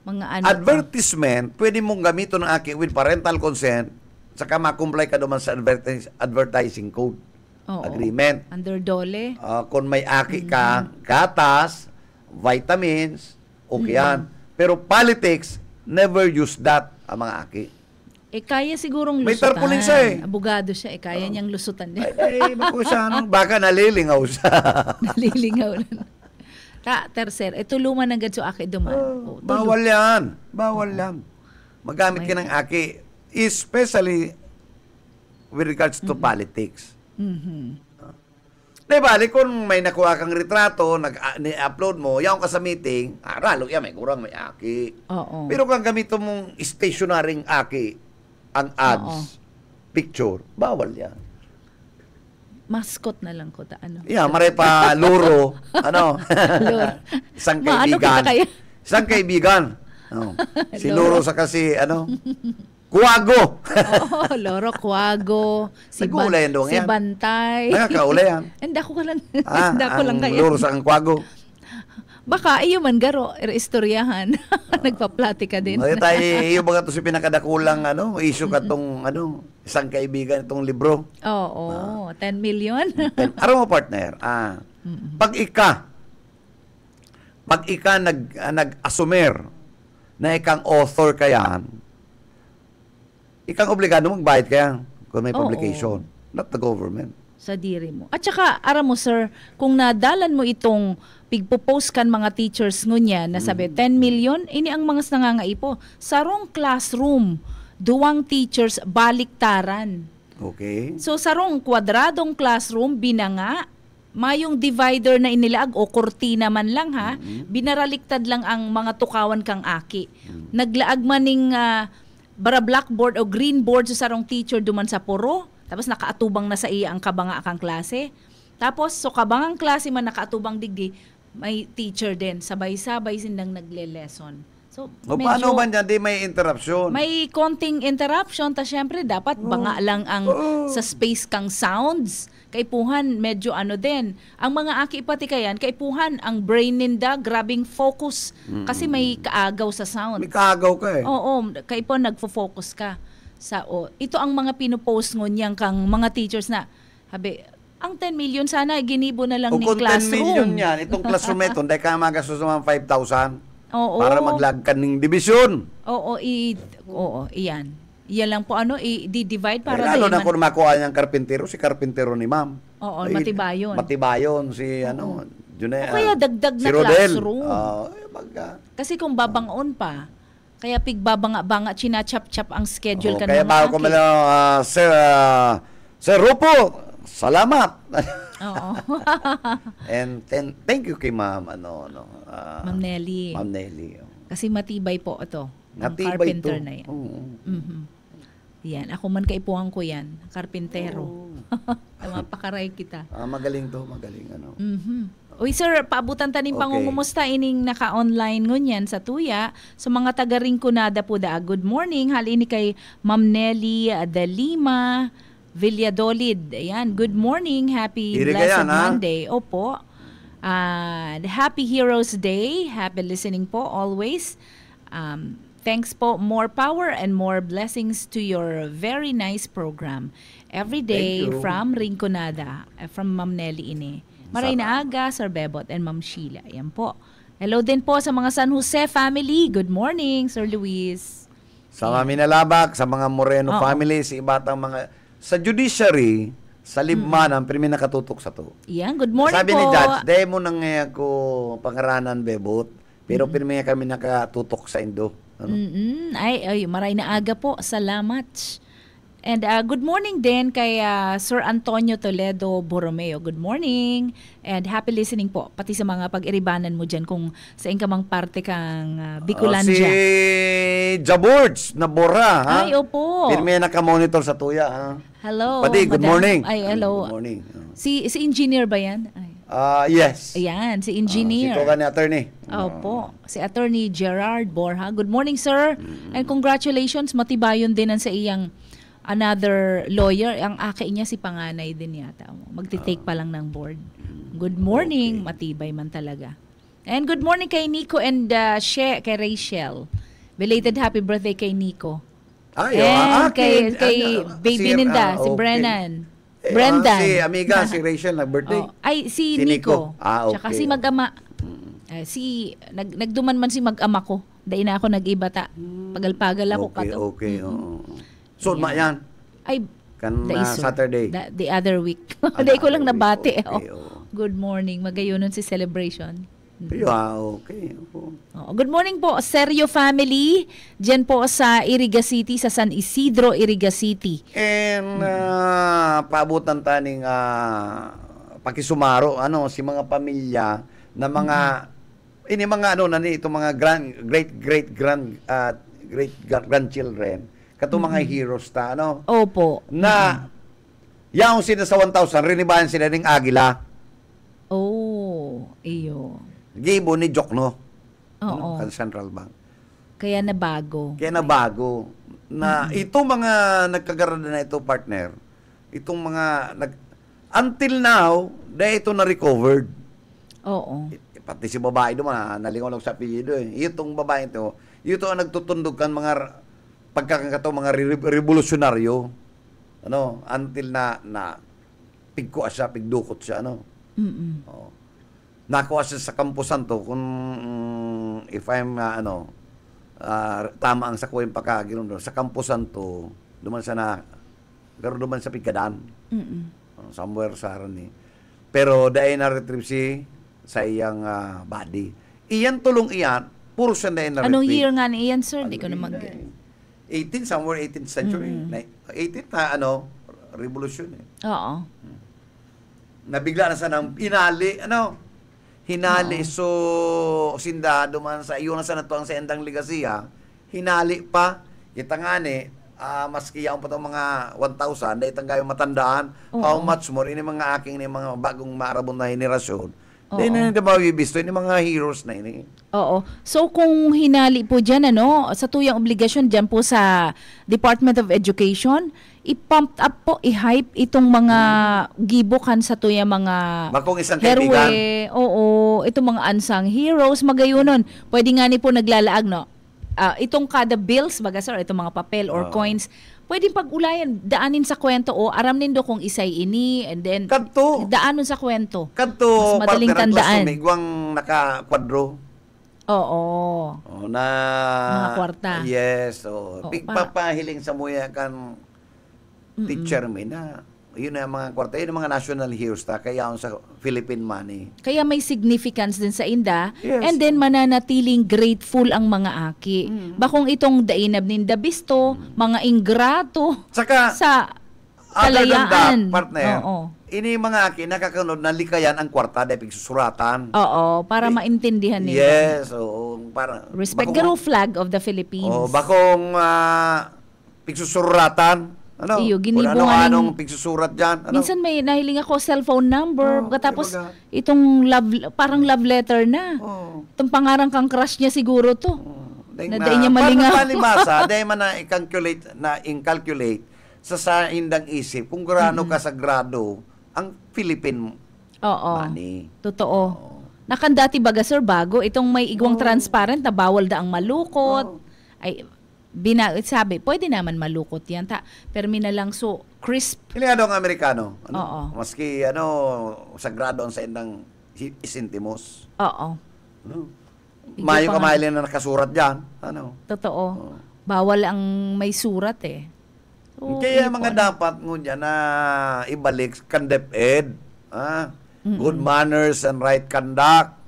mga ano advertisement, pa. pwede mong gamitin ng aking with parental consent saka ma-comply ka naman sa advertis- advertising code Oo. agreement. Under dole. Uh, kung may aki ka, mm-hmm. gatas, vitamins, okay mm-hmm. yan. Pero politics, never use that ang mga aki. E kaya sigurong lusutan. May tarpulin siya eh. Abogado siya, eh, kaya oh. niyang lusutan niya. ay, siya, anong, baka nalilingaw siya. nalilingaw na. Ta, tercer, ito eh, luma ng gadso aki duman. Ah, oh, oh, bawal yan. Bawal oh. yan. Magamit ka ng aki. Especially with regards to mm-hmm. politics. Mm-hmm. Ah. Di bali, kung may nakuha kang retrato, nag-upload ah, mo, yaw ka sa meeting, aralo ah, yan, may kurang, may aki. Oo. Pero kung gamito mong stationaryng aki, ang ads, Oo. picture, bawal yan. Mascot na lang ko. Ta, ano? Yeah, mare pa luro. ano? Luro. Isang Ma, ano kaibigan. kita Isang kaibigan. Oh. Si Loro. sa kasi, ano? Kuwago! oh, Loro Quago. Si, Ban- si Bantay. Nakakaulay yan. Hindi ako ko lang. Ah, Hindi Ah, ako lang ang kaya. Luro sa ang Kuwago baka iyo man garo er, istoryahan uh, nagpaplati ka din ay tayo iyo baga to si pinakadakulang ano issue katong ano isang kaibigan itong libro oo oh, oh, uh, 10 million araw mo partner ah pag ika pag ika nag uh, ah, nag-assumer na ikang author kaya ikang obligado magbayad kaya kung may publication oh. not the government sa diri mo. At saka, ara mo sir, kung nadalan mo itong pigpo-post kan mga teachers ngunya na sabi mm. 10 million ini ang mga nangangaipo sarong classroom duwang teachers baliktaran. Okay. So sarong kwadradong classroom binanga mayong divider na inilaag o kortina man lang ha, mm-hmm. binaraliktad lang ang mga tukawan kang aki. Mm-hmm. Naglaag maning uh, ah, bara blackboard o green board sa so sarong teacher duman sa puro, tapos nakaatubang na sa iya ang kabanga akang klase. Tapos so kabangang klase man nakaatubang digdi, may teacher din, sabay-sabay silang nagle-lesson. So, o, medyo, paano man yan? Di may interruption. May konting interruption. ta syempre, dapat oh. banga lang ang oh. sa space kang sounds. Kaipuhan, medyo ano din. Ang mga aki pati kayan, kaipuhan, ang brain ninda, grabbing focus. Mm-hmm. Kasi may kaagaw sa sound. May kaagaw ka eh. Oo, oo nagfo-focus ka. Sa, oh. Ito ang mga pinopost ngon niyang kang mga teachers na, habi, ang 10 million sana ay ginibo na lang o, ni classroom. 10 million yan, itong classroom ito, dahil kaya magastos naman 5,000 oo. para maglag ka ng division. Oo, i, oo, iyan. Iyan lang po ano, i-divide para sa eh, Lalo na kung makuha niyang karpintero, si karpintero ni ma'am. Oo, Ay, eh, matibayon. Matibayon, si oo. ano, yun o kaya ah, dagdag na Rodel. classroom. Uh, baga. Kasi kung babangon pa, kaya pigbabanga-banga, chinachap-chap ang schedule oh, Kaya bago ko malang, uh, ah, Sir, uh, Sir Rupo, Salamat. Oo. And ten, thank you kay Ma'am ano no. Uh, ah, Ma'am Nelly. Ma'am Nelly. Oh. Kasi matibay po ito. Matibay ang carpenter to. na 'yan. Oo. Oh. Mm-hmm. Yan, ako man kay kaipuhan ko 'yan, karpintero. Oh. Mapakaray kita. Ah, magaling to, magaling ano. Mhm. Uy sir, paabutan tanim okay. pangungumusta ining naka-online ngunyan sa tuya sa so, mga taga Rinconada po da. Good morning, halini kay Ma'am Nelly ah, Dalima. Villadolid. Ayan, good morning. Happy Iri Blessed Monday. Ha? Opo. Uh, happy Heroes Day. Happy listening po always. Um, thanks po. More power and more blessings to your very nice program. Every day from Rinconada, uh, from Ma'am Nelly Ine. Maray na aga, Sir Bebot, and Ma'am Sheila. Ayan po. Hello din po sa mga San Jose family. Good morning, Sir Luis. Sa mga Minalabak, sa mga Moreno Oo. family, si iba't mga sa judiciary, sa libmanan, mm. primi nakatutok sa to. yeah, good morning Sabi po. Sabi ni Judge, dahil mo nang eh, ako pangaranan, bebot, pero mm. primi kami nakatutok sa Indo. Ano? Mm-hmm. Ay, ay, maray na aga po. Salamat. And uh, good morning din kay uh, Sir Antonio Toledo Borromeo. Good morning and happy listening po. Pati sa mga pag-iribanan mo dyan kung sa inkamang parte kang uh, Bicolandia. Uh, oh, si Jaborge na Bora. Ha? Ay, opo. Pirmi na ka-monitor sa tuya. Ha? Hello. Pati, good morning. Ay, hello. Good morning. si, si engineer ba yan? Ay. Uh, yes. Ayan, si ah, engineer. Uh, si ni attorney. Opo. Ah. Si attorney Gerard Borha. Good morning, sir. Mm. And congratulations. Matibayon din ang sa iyang another lawyer, ang aki niya si panganay din yata. Magti-take pa lang ng board. Good morning, okay. matibay man talaga. And good morning kay Nico and uh, she, kay Rachel. Belated happy birthday kay Nico. Ay, oh, and ah, kay, kay ano, ah, Baby si, Ninda, uh, okay. si Brennan. Eh, oh, Brendan. Ah, si amiga, si Rachel, nag-birthday. Oh, ay, si, si Nico. Nico. Ah, okay. Tsaka si mag-ama. Uh, si, nag, nagduman man si mag-ama ko. Dahil na ako nag-ibata. Hmm. Pagal-pagal ako. Okay, kato. okay. Mm-hmm. Oh. Sold ma yan. Ay, kan na ah, Saturday. The, the other week. Ah, Hindi ko lang nabati. Okay, oh. oh. Good morning. Magayunon si celebration. Pero ah, okay. Oh. oh. Good morning po, Seryo family. Diyan po sa Iriga City, sa San Isidro, Iriga City. And uh, hmm. ah, paabutan taning uh, pakisumaro, ano, si mga pamilya na mga, hmm ini eh, mga ano, nani, itong mga grand, great, great, grand, uh, great grandchildren Kato mga heroes ta, ano? Opo. Na, yaong sila sa 1,000, rinibahan sila ning agila. Oh, iyo. Gibo ni Jokno. Oo. Ano, Central Bank. Kaya na bago Kaya nabago. Na mm-hmm. ito mga nagkagarada na ito, partner, itong mga, nag, until now, dahil ito na-recovered. Oo. Pati si babae naman, ah, nalingon sa apelido eh. Itong babae ito, ito ang nagtutundog kan mga pagkakakato mga re- revolusyonaryo ano until na na pigko siya pigdukot siya ano mm-hmm. oh. nakuha siya sa Campo Santo kung mm, if I'm uh, ano uh, tama ang sakuha yung pagkaginom doon sa Campo Santo duman siya na pero duman sa Pigkadan mm-hmm. somewhere sa aron eh. pero dahil na retrieve si sa iyang uh, body iyan tulong iyan puro siya na NRP. Anong year nga ni iyan, sir? Hindi ko na ano, mag... 18 somewhere 18th century. Mm-hmm. 18th na ano, revolution eh. Oo. Hmm. Nabigla na sa nang inali, ano, hinali Oo. so sindado man sa iyo na sa natuang sa endang ligasiya, hinali pa itangani uh, maski ang patong mga 1,000, dahil itang matandaan, Oo. how much more ini mga aking ni mga bagong maarabon na henerasyon, hindi na yung mabibisto yung mga heroes na ini. Eh. Oo. So kung hinali po dyan, ano, sa tuyang obligasyon dyan po sa Department of Education, i-pump up po, i-hype itong mga gibukan sa tuya mga Bakong isang kaibigan. herwe. Oo, itong mga unsung heroes, magayunon. Pwede nga ni po naglalaag, no? Ah, itong kada bills, baga sir, itong mga papel or coins, pwedeng pag-ulayan, daanin sa kwento o oh, aram nindo kung isay ini and then kadto, daanon sa kwento. Kanto, Mas madaling tandaan. Sumigwang naka-kwadro. Oo. Oh, na mga kwarta. Yes, oh. Big papahiling sa muya kan teacher mi na yun na mga kwarta, yun mga national heroes ta, kaya sa Philippine money. Kaya may significance din sa inda, yes. and then mananatiling grateful ang mga aki. Mm. Bakong itong dainab nin dabisto, mm. mga ingrato, Saka, sa kalayaan. That, partner, Oo. ini mga aki nakakunod na likayan ang kwarta dahil pigsusuratan. Oo, para eh, maintindihan nila. Yes, oo. Para, Respect bakong, the flag of the Philippines. Oo, bakong uh, pigsusuratan, ano? Iyo, ginibungan. Ano, anong pigsusurat dyan? Ano? Minsan may nahiling ako cellphone number. Oh, Katapos itong love, parang love letter na. Oh. Itong pangarang kang crush niya siguro to. Oh. Na, na niya malingaw. Paano palibasa? dahil man na-incalculate, na-incalculate sa sa indang isip kung gaano mm-hmm. grado ang Philippine Oo. money. Totoo. Oo. Oh. Nakandati baga sir bago itong may igwang oh. transparent na bawal da ang malukot. Oh. Ay bina sabi, pwede naman malukot yan. Ta, pero lang so crisp. Iliado ang Amerikano. Ano? Oo. Maski ano, sagrado ang sa indang isintimos. Oo. Ano? Mayo ka mailin na nakasurat dyan. Ano? Totoo. Oo. Bawal ang may surat eh. So, Kaya ipon. mga ano? dapat ngunya na ibalik kan DepEd. Ah? Good manners and right conduct.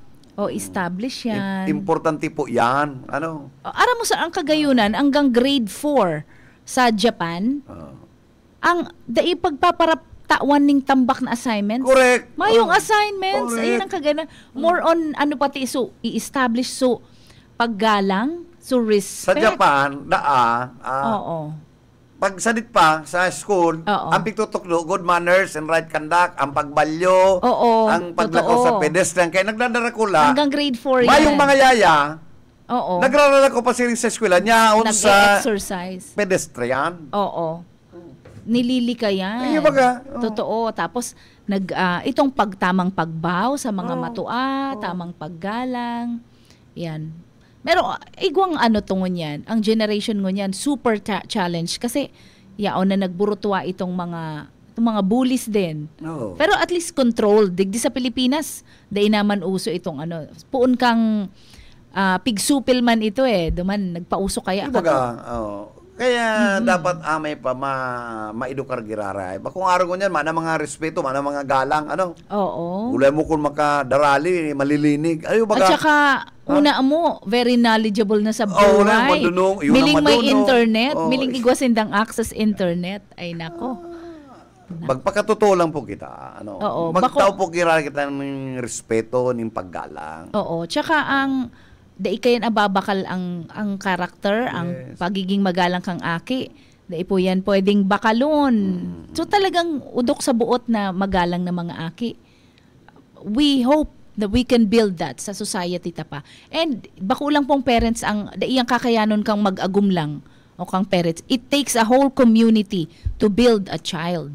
O, establish yan. importante po yan. Ano? O, aram mo sa ang kagayunan, hanggang grade 4 sa Japan, uh, ang the pagpaparap tawan ning tambak na assignments. Correct. Mayong oh, assignments, correct. ayun ang kagana. More on ano pati so i-establish so paggalang, so respect. Sa Japan, daa. Ah, Oo. Oh, oh pag pagsadit pa sa school, Oo. ang pagtutuklo, good manners and right conduct, ang pagbalyo, Oo, ang paglako sa pedestrian. Kaya nagdadarakula. Hanggang grade 4 Mayong mga yaya, Oo. nagrarala ko pa siya sa eskwela niya on um, sa exercise pedestrian. Oo. Nililika yan. Ay, eh, baga, oo. Oh. Totoo. Tapos, nag, ah, itong pagtamang pagbaw sa mga oh. matua, tamang paggalang. Yan. Pero igwang ano tungon yan, ang generation ngon niyan, super ta- challenge kasi yaon na nagburutwa itong mga itong mga bullies din. Oh. Pero at least controlled. Digdi sa Pilipinas, dahil naman uso itong ano, puon kang uh, pigsupil man ito eh. Duman, nagpauso kaya. Kumbaga, oh, kaya mm-hmm. dapat amay ah, pa ma maedukar giraray. Eh, kung araw ko niyan, mana mga respeto, mana mga galang, ano? Oo. Ulay mo kung makadarali, malilinig. Ayo baga. At saka, huh? una mo, very knowledgeable na sa buhay. Oh, ulay, madunong, yun miling may internet, oh. miling igwasin dang access internet. Ay nako. Ah. Pagpakatotoo lang po kita, ano, Oo, magtao bako, po kira kita ng respeto, ng paggalang. Oo, tsaka ang daikayan ababakal ang ang character, yes. ang pagiging magalang kang aki. Dai po yan pwedeng bakalon. Mm. So talagang udok sa buot na magalang na mga aki. We hope that we can build that sa society ta pa. And bakulang pong parents ang daiyang kakayanon kang mag-agum lang o kang parents. It takes a whole community to build a child.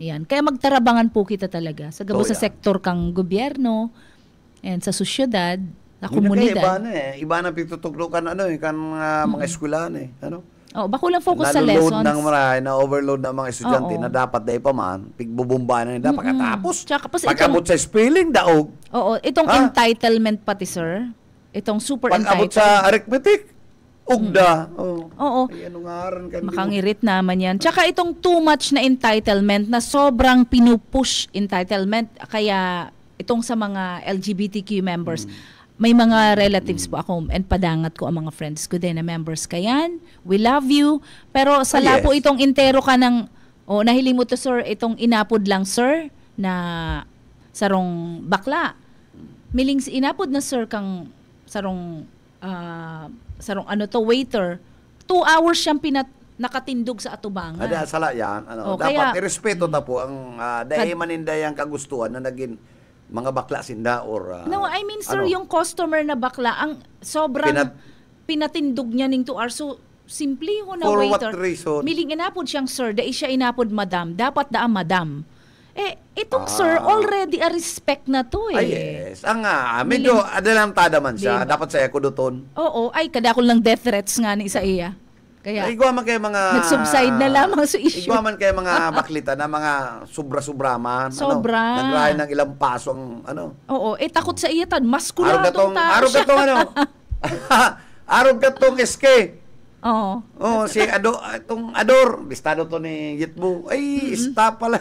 Yan. Kaya magtarabangan po kita talaga sa gabo oh, yeah. sa sektor kang gobyerno and sa sosyedad na komunidad. Kaya iba na eh. Iba na pitutuklakan ano eh, kan uh, mga eskwelahan eh. Ano? Oh, bako lang focus Naloload sa lessons. ng marami, na-overload ng mga estudyante na dapat dahil pa man, pigbubumba na nila pagkatapos. Tsaka, pas, pagkabot sa spelling, daog. Oo, itong ha? entitlement pati, sir. Itong super pagkabot entitlement. Pagkabot sa arithmetic. Ugda. Mm. Oh. Oo. Ay, ano nga Makangirit naman yan. Tsaka itong too much na entitlement na sobrang pinupush entitlement. Kaya itong sa mga LGBTQ members, mm may mga relatives po ako and padangat ko ang mga friends ko din na members kayan. We love you. Pero sa oh, ah, lapo yes. itong intero ka ng, o oh, nahiling mo to sir, itong inapod lang sir na sarong bakla. Miling inapod na sir kang sarong, uh, sarong ano to, waiter. Two hours siyang pinat nakatindog sa atubangan. Ada ah, sala yan. Ano, o, oh, dapat kaya, irespeto na po ang uh, dahiman kagustuhan na naging mga bakla sinda or uh, No, I mean sir, ano, yung customer na bakla ang sobrang pinat- pinatindog niya ning 2 hours. So simple ho na for waiter. What reason? Miling inapod siyang sir, da siya inapod madam, dapat da madam. Eh, itong ah. sir, already a respect na to eh. Ay, ah, yes. Ang ah, nga, uh, medyo Miling, adelantada man siya. Miling. Dapat sa ko doon. Oo, ay, kadakol ng death threats nga ni sa iya. Kaya, eh, igwaman kayo mga... Nag-subside na lamang sa issue. man kayo mga baklita na mga sobra-sobraman. Ano? Sobra. Ano, Nagrayan ng ilang paso ang ano. Oo, eh takot sa iyatan. Maskuladong tao Arog siya. Arog ano. arog katong eske. Oo. Oh, si Ado, itong ah, Ador, Bistado to ni Yitbo. Ay, mm-hmm. stop pala.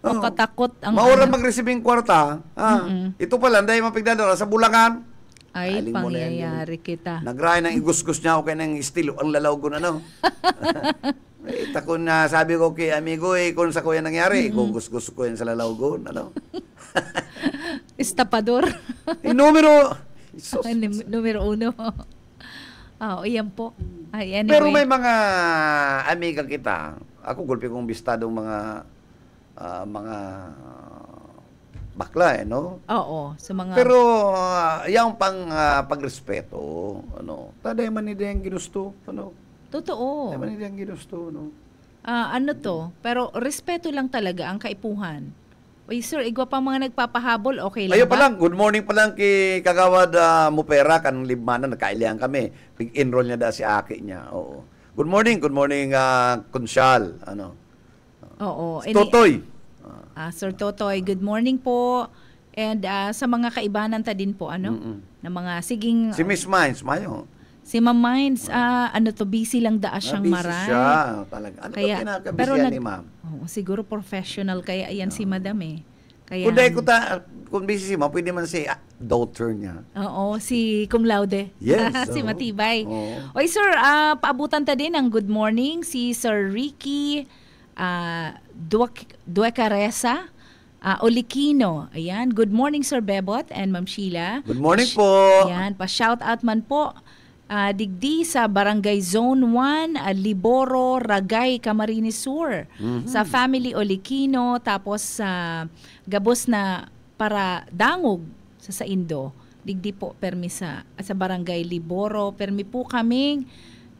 oh, katakot ang... Mawala mag-receiving kwarta. Ah, mm-hmm. Ito pala, dahil mapigdado sa Bulangan. Ay, Kaling pangyayari na kita. Nagray nang igusgus niya ako kay nang estilo. Ang lalaw ko na no. Ita eh, ko na sabi ko kay amigo eh kung sa kuya nangyari, mm-hmm. gugusgus ko yan sa lalaw ko, ano. Estapador. eh, numero Jesus. numero uno. Oh, iyan po. Ay, anyway. Pero may mga amiga kita. Ako gulpi kong bistado mga uh, mga bakla eh, no? Oo, sa mga... Pero uh, ah, yung pang uh, pagrespeto, ano, taday man hindi ang ginusto, ano? Totoo. Taday man hindi ang ginusto, ano? Uh, ano to, pero respeto lang talaga ang kaipuhan. Uy, sir, igwa pa mga nagpapahabol, okay lang Ayaw pa lang, good morning pa lang kay Kagawad uh, Mupera, kanong libmanan, nagkailayan kami. Pig-enroll niya da si Aki niya, oo. Good morning, good morning, uh, Kunsyal, ano? Oo. Totoy. Uh, Sir Totoy, good morning po. And uh, sa mga kaibanan ta din po, ano? Mm-mm. Na mga siging... Si ah, Miss Mines, mayo. Si Ma'am Mines, uh, ano to, busy lang daa siyang busy maray. Busy siya, talaga. Ano kaya, to pinakabisiyan nag, ni Ma'am? Oh, siguro professional, kaya ayan oh. si Madam eh. Kaya, kung ko ta, kung busy si Ma'am, pwede man si ah, daughter niya. Oo, si cum laude. Yes. so, si Matibay. Oh. Oy, sir, uh, paabutan ta din ng good morning si Sir Ricky uh, Duak, Duecaresa, uh, ah, Olikino. Ayan, good morning Sir Bebot and Ma'am Sheila. Good morning Pash- po. Ayan, pa-shout out man po uh, digdi sa Barangay Zone 1, uh, Liboro, Ragay, Camarines Sur. Mm-hmm. Sa family Olikino, tapos sa uh, Gabos na para Dangog sa Saindo. Digdi po permi sa sa Barangay Liboro, permi po kaming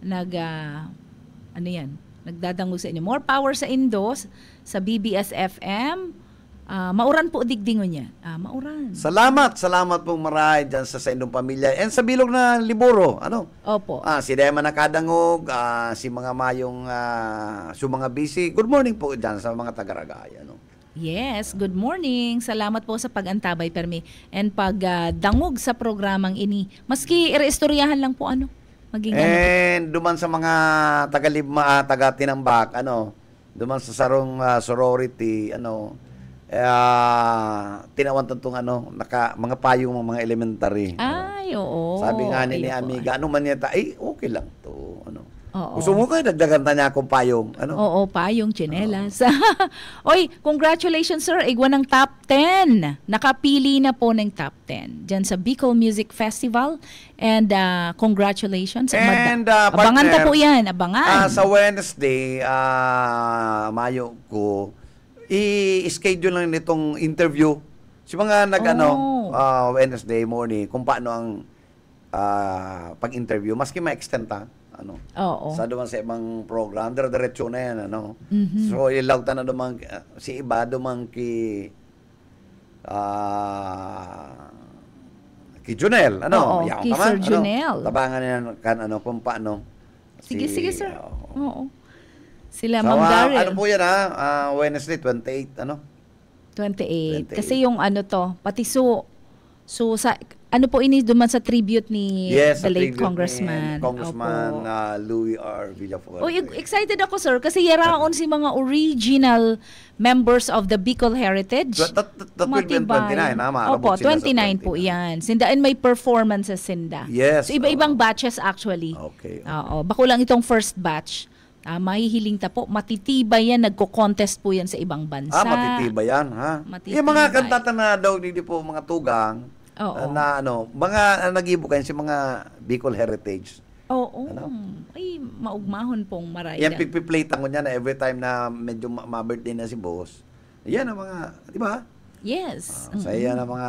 nag uh, ano yan, Nagdadango sa inyo. More power sa Indos, sa BBS-FM. Uh, ah, mauran po digdingo niya. Uh, mauran. Salamat, salamat po maray diyan sa, sa inyong pamilya. And sa bilog na liburo, ano? Opo. Ah, si Dema Nakadangog, ah, si mga mayong ah, mga busy. Good morning po diyan sa mga tagaragaya. ano? Yes, good morning. Salamat po sa pagantabay antabay Permi. And pag-dangog ah, uh, sa programang ini. Maski irestoryahan lang po ano maging ano? And ano, duman sa mga taga-libma, tagalibma, ah, taga Tinambak, ano, duman sa sarong uh, sorority, ano, uh, tinawan tong ano, naka, mga payong mga elementary. Ano. Ay, ano. oo. Sabi nga ni, okay ni Amiga, ano man yata, ay, okay lang to. Ano. Oo. Gusto mo kayo dagdagan na akong payong. Ano? Oo, payong, chinelas. Oy, congratulations sir, igwa ng top 10. Nakapili na po ng top 10 dyan sa Bicol Music Festival. And uh, congratulations. And uh, partner, Abangan ta po yan, abangan. Uh, sa Wednesday, uh, Mayo ko, i-schedule lang nitong interview. Si mga nag-ano, oh. uh, Wednesday morning, kung paano ang uh, pag-interview. Maski ma-extend ta ano. Oo. Sa duman sa ibang program, dire diretso na yan, ano. Mm-hmm. So, ilaw ta na duman, uh, ah, si iba duman ki, ah, uh, ki Junel, ano. Oo, Yaw, ki Sir ano? Junel. tabangan niya kan, ano, kung paano. Sige, si, sige, sir. Oo. oo. Sila, so, Ma'am ah, Daryl. ano po yan, ha? Uh, Wednesday, 28, ano? 28. 28. Kasi yung ano to, pati so, so sa, ano po ini duman sa tribute ni yes, the late Congressman. Congressman Opo. uh, Louis R. Villafuerte. Oh, excited ako sir kasi yaraon si mga original members of the Bicol Heritage. That, that, that will be 29, ha? Opo, 29 po yan. Sinda, and may performances sinda. Yes. So, iba-ibang batches actually. Okay. Oo, bako lang itong first batch. Ah, mahihiling ta po. Matitibay yan. Nagko-contest po yan sa ibang bansa. Ah, matitibay yan, ha? Matitibay. Yung mga kantata na daw, hindi po mga tugang, oh. na ano, mga uh, ah, nag-ibo si mga Bicol Heritage. Oo. Ano? Ay, maugmahon pong marayda. Yan, pigpiplate ko niya na every time na medyo ma-birthday na si boss. Yan ang mga, di ba? Yes. Uh, mm-hmm. So, yan mm-hmm. mga,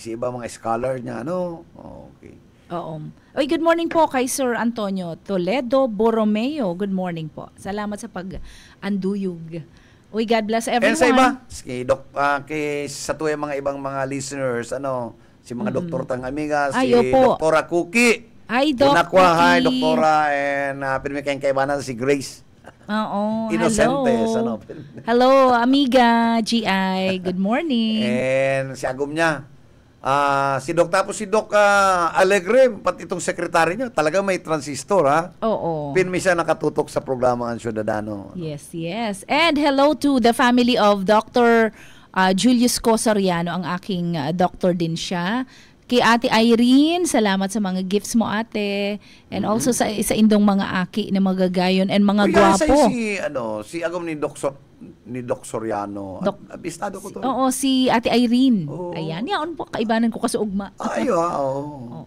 si iba mga scholar niya, ano? Oh, okay. Oo. Oy, good morning po kay Sir Antonio Toledo Borromeo. Good morning po. Salamat sa pag-anduyog. Uy, God bless everyone. And sa iba, kay, Doc, uh, kay, sa tuwing mga ibang mga listeners, ano, si mga mm. doktor tang amiga, si Ay, Doktora Cookie. Ay, Doc Kinakwa, Cookie. hi, Doktora. And uh, ah, pinamikayang kaibanan si Grace. Ah, Oo. Oh, Inocentes. Hello. Ano? hello, amiga, GI. Good morning. and si Agum niya. Uh, si Doc tapos si Doc uh, Alegre, pati itong sekretary niya, talaga may transistor ha. Oo. Pin siya nakatutok sa programa ng Ciudadano. Ano? Yes, yes. And hello to the family of Dr. Uh, Julius Cosariano ang aking uh, doctor din siya. Kay Ate Irene, salamat sa mga gifts mo ate. And mm-hmm. also sa isa indong mga aki na magagayon and mga Uy, gwapo. Si, ano, si agam ni Doktor ni Doc Soriano. Doc, abistado ko to. Oo, si Ate Irene. Oh. Ayan, yan po, kaibanan ko kasi ugma. Ayo, oo.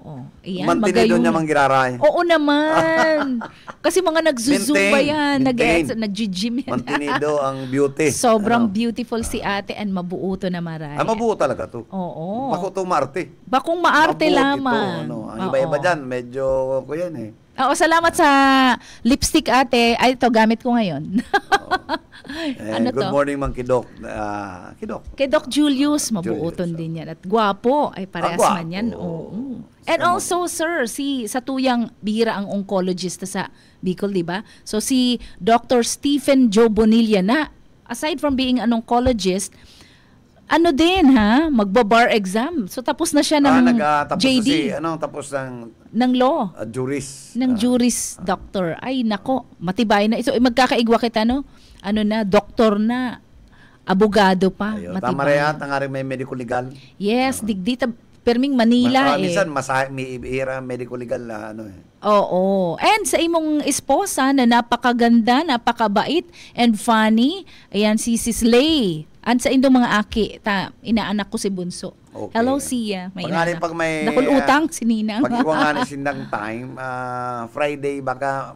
Oh. Ayan, Mantinedo niya mang giraray. Oo naman. Kasi mga nagzuzumba yan, Binting. nag nag-gym yan. Mantinedo ang beauty. Sobrang ano? beautiful si ate and mabuo to na maray. Ah, mabuo talaga to. Oo. Bako to maarte. Bakong maarte mabuo lamang. Ito, ano, ang iba-iba dyan, medyo ko yan eh. Oo, salamat sa lipstick ate. Ay, ito, gamit ko ngayon. And ano eh, good to? morning, Mang Kidok. Uh, Kidok. Kidok Julius, mabuuton Julius, din ah. yan. At guwapo, Ay, parehas ah, man yan. Oo. Oh. And also, sir, si sa tuyang bihira ang oncologist sa Bicol, di ba? So, si Dr. Stephen Joe Bonilla na, aside from being an oncologist, ano din ha, magba-bar exam. So tapos na siya ng ah, nag, uh, tapos JD. si, ano, tapos ng ng law. Uh, ah, juris. Ng uh, ah. juris uh, doctor. Ay nako, matibay na. So magkakaigwa kita no. Ano na, doktor na, abogado pa. Ayo, matibay. Tama rin yata nga may medical legal. Yes, uh, digdita. Perming Manila Ma, uh, eh. Minsan, masahe, may ibira medical legal na ano eh. Oo. And sa imong esposa na napakaganda, napakabait, and funny, ayan si Sis Lay. And sa indong mga aki, ta, inaanak ko si Bunso. Okay. Hello, Sia. May Pangani, pag may... Nakul utang, uh, si ah, Ninang. Pag iwangan si Ninang time, uh, Friday, baka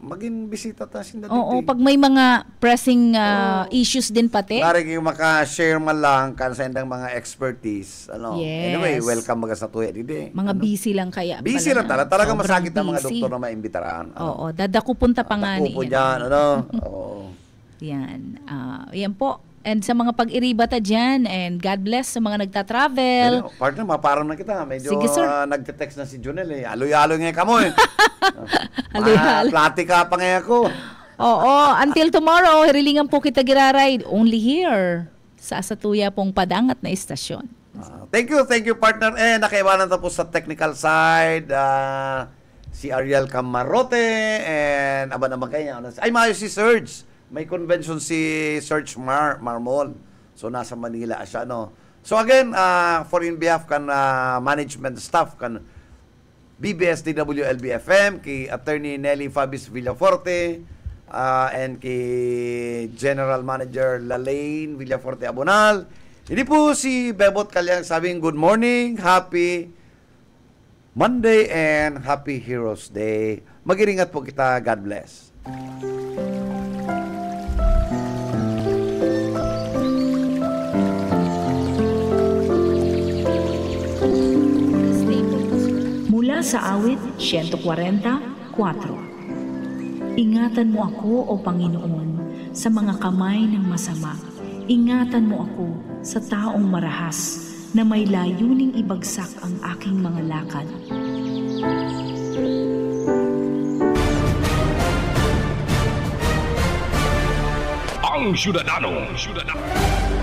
maging bisita ta sinda Oo, pag may mga pressing uh, oh. issues din pati. Lari kayo maka-share man lang kan sa endang mga expertise. Ano? Yes. Anyway, welcome mga sa tuya didi. Mga ano? busy lang kaya. Busy lang talaga. Talaga masakit ang mga doktor na maimbitaran. Ano? dadako punta pa nga niya. Dadakupunta ano? Oo. Ah, ano. Ano? Yan. Uh, yan po and sa mga pag-iribata dyan and God bless sa mga nagta-travel. partner, maparam na kita. Medyo Sige, uh, nagte-text na si Junel eh. Aloy-aloy ngayon kamo eh. Ah, Aloy-aloy. Platika pa ngayon ako. Oo, until tomorrow, hirilingan po kita giraride only here sa Asatuya pong padangat na istasyon. Uh, thank you, thank you partner. Eh, nakaiwanan tapos sa technical side. Uh, si Ariel Camarote and aban-aban kanya. Ay, maayos si Serge. May convention si Search Mar Marmol. So nasa Manila siya no. So again, uh, for in behalf kan uh, management staff kan BBS DWLBFM kay Attorney Nelly Fabis Villaforte uh, and kay General Manager Lalaine Villaforte Abonal. Hindi po si Bebot Kalyang sabing good morning, happy Monday and Happy Heroes Day. Mag-iingat po kita. God bless. Mula sa awit 144. Ingatan mo ako, O Panginoon, sa mga kamay ng masama. Ingatan mo ako sa taong marahas na may layuning ibagsak ang aking mga lakad. Ang Ciudadano! Ciudadano.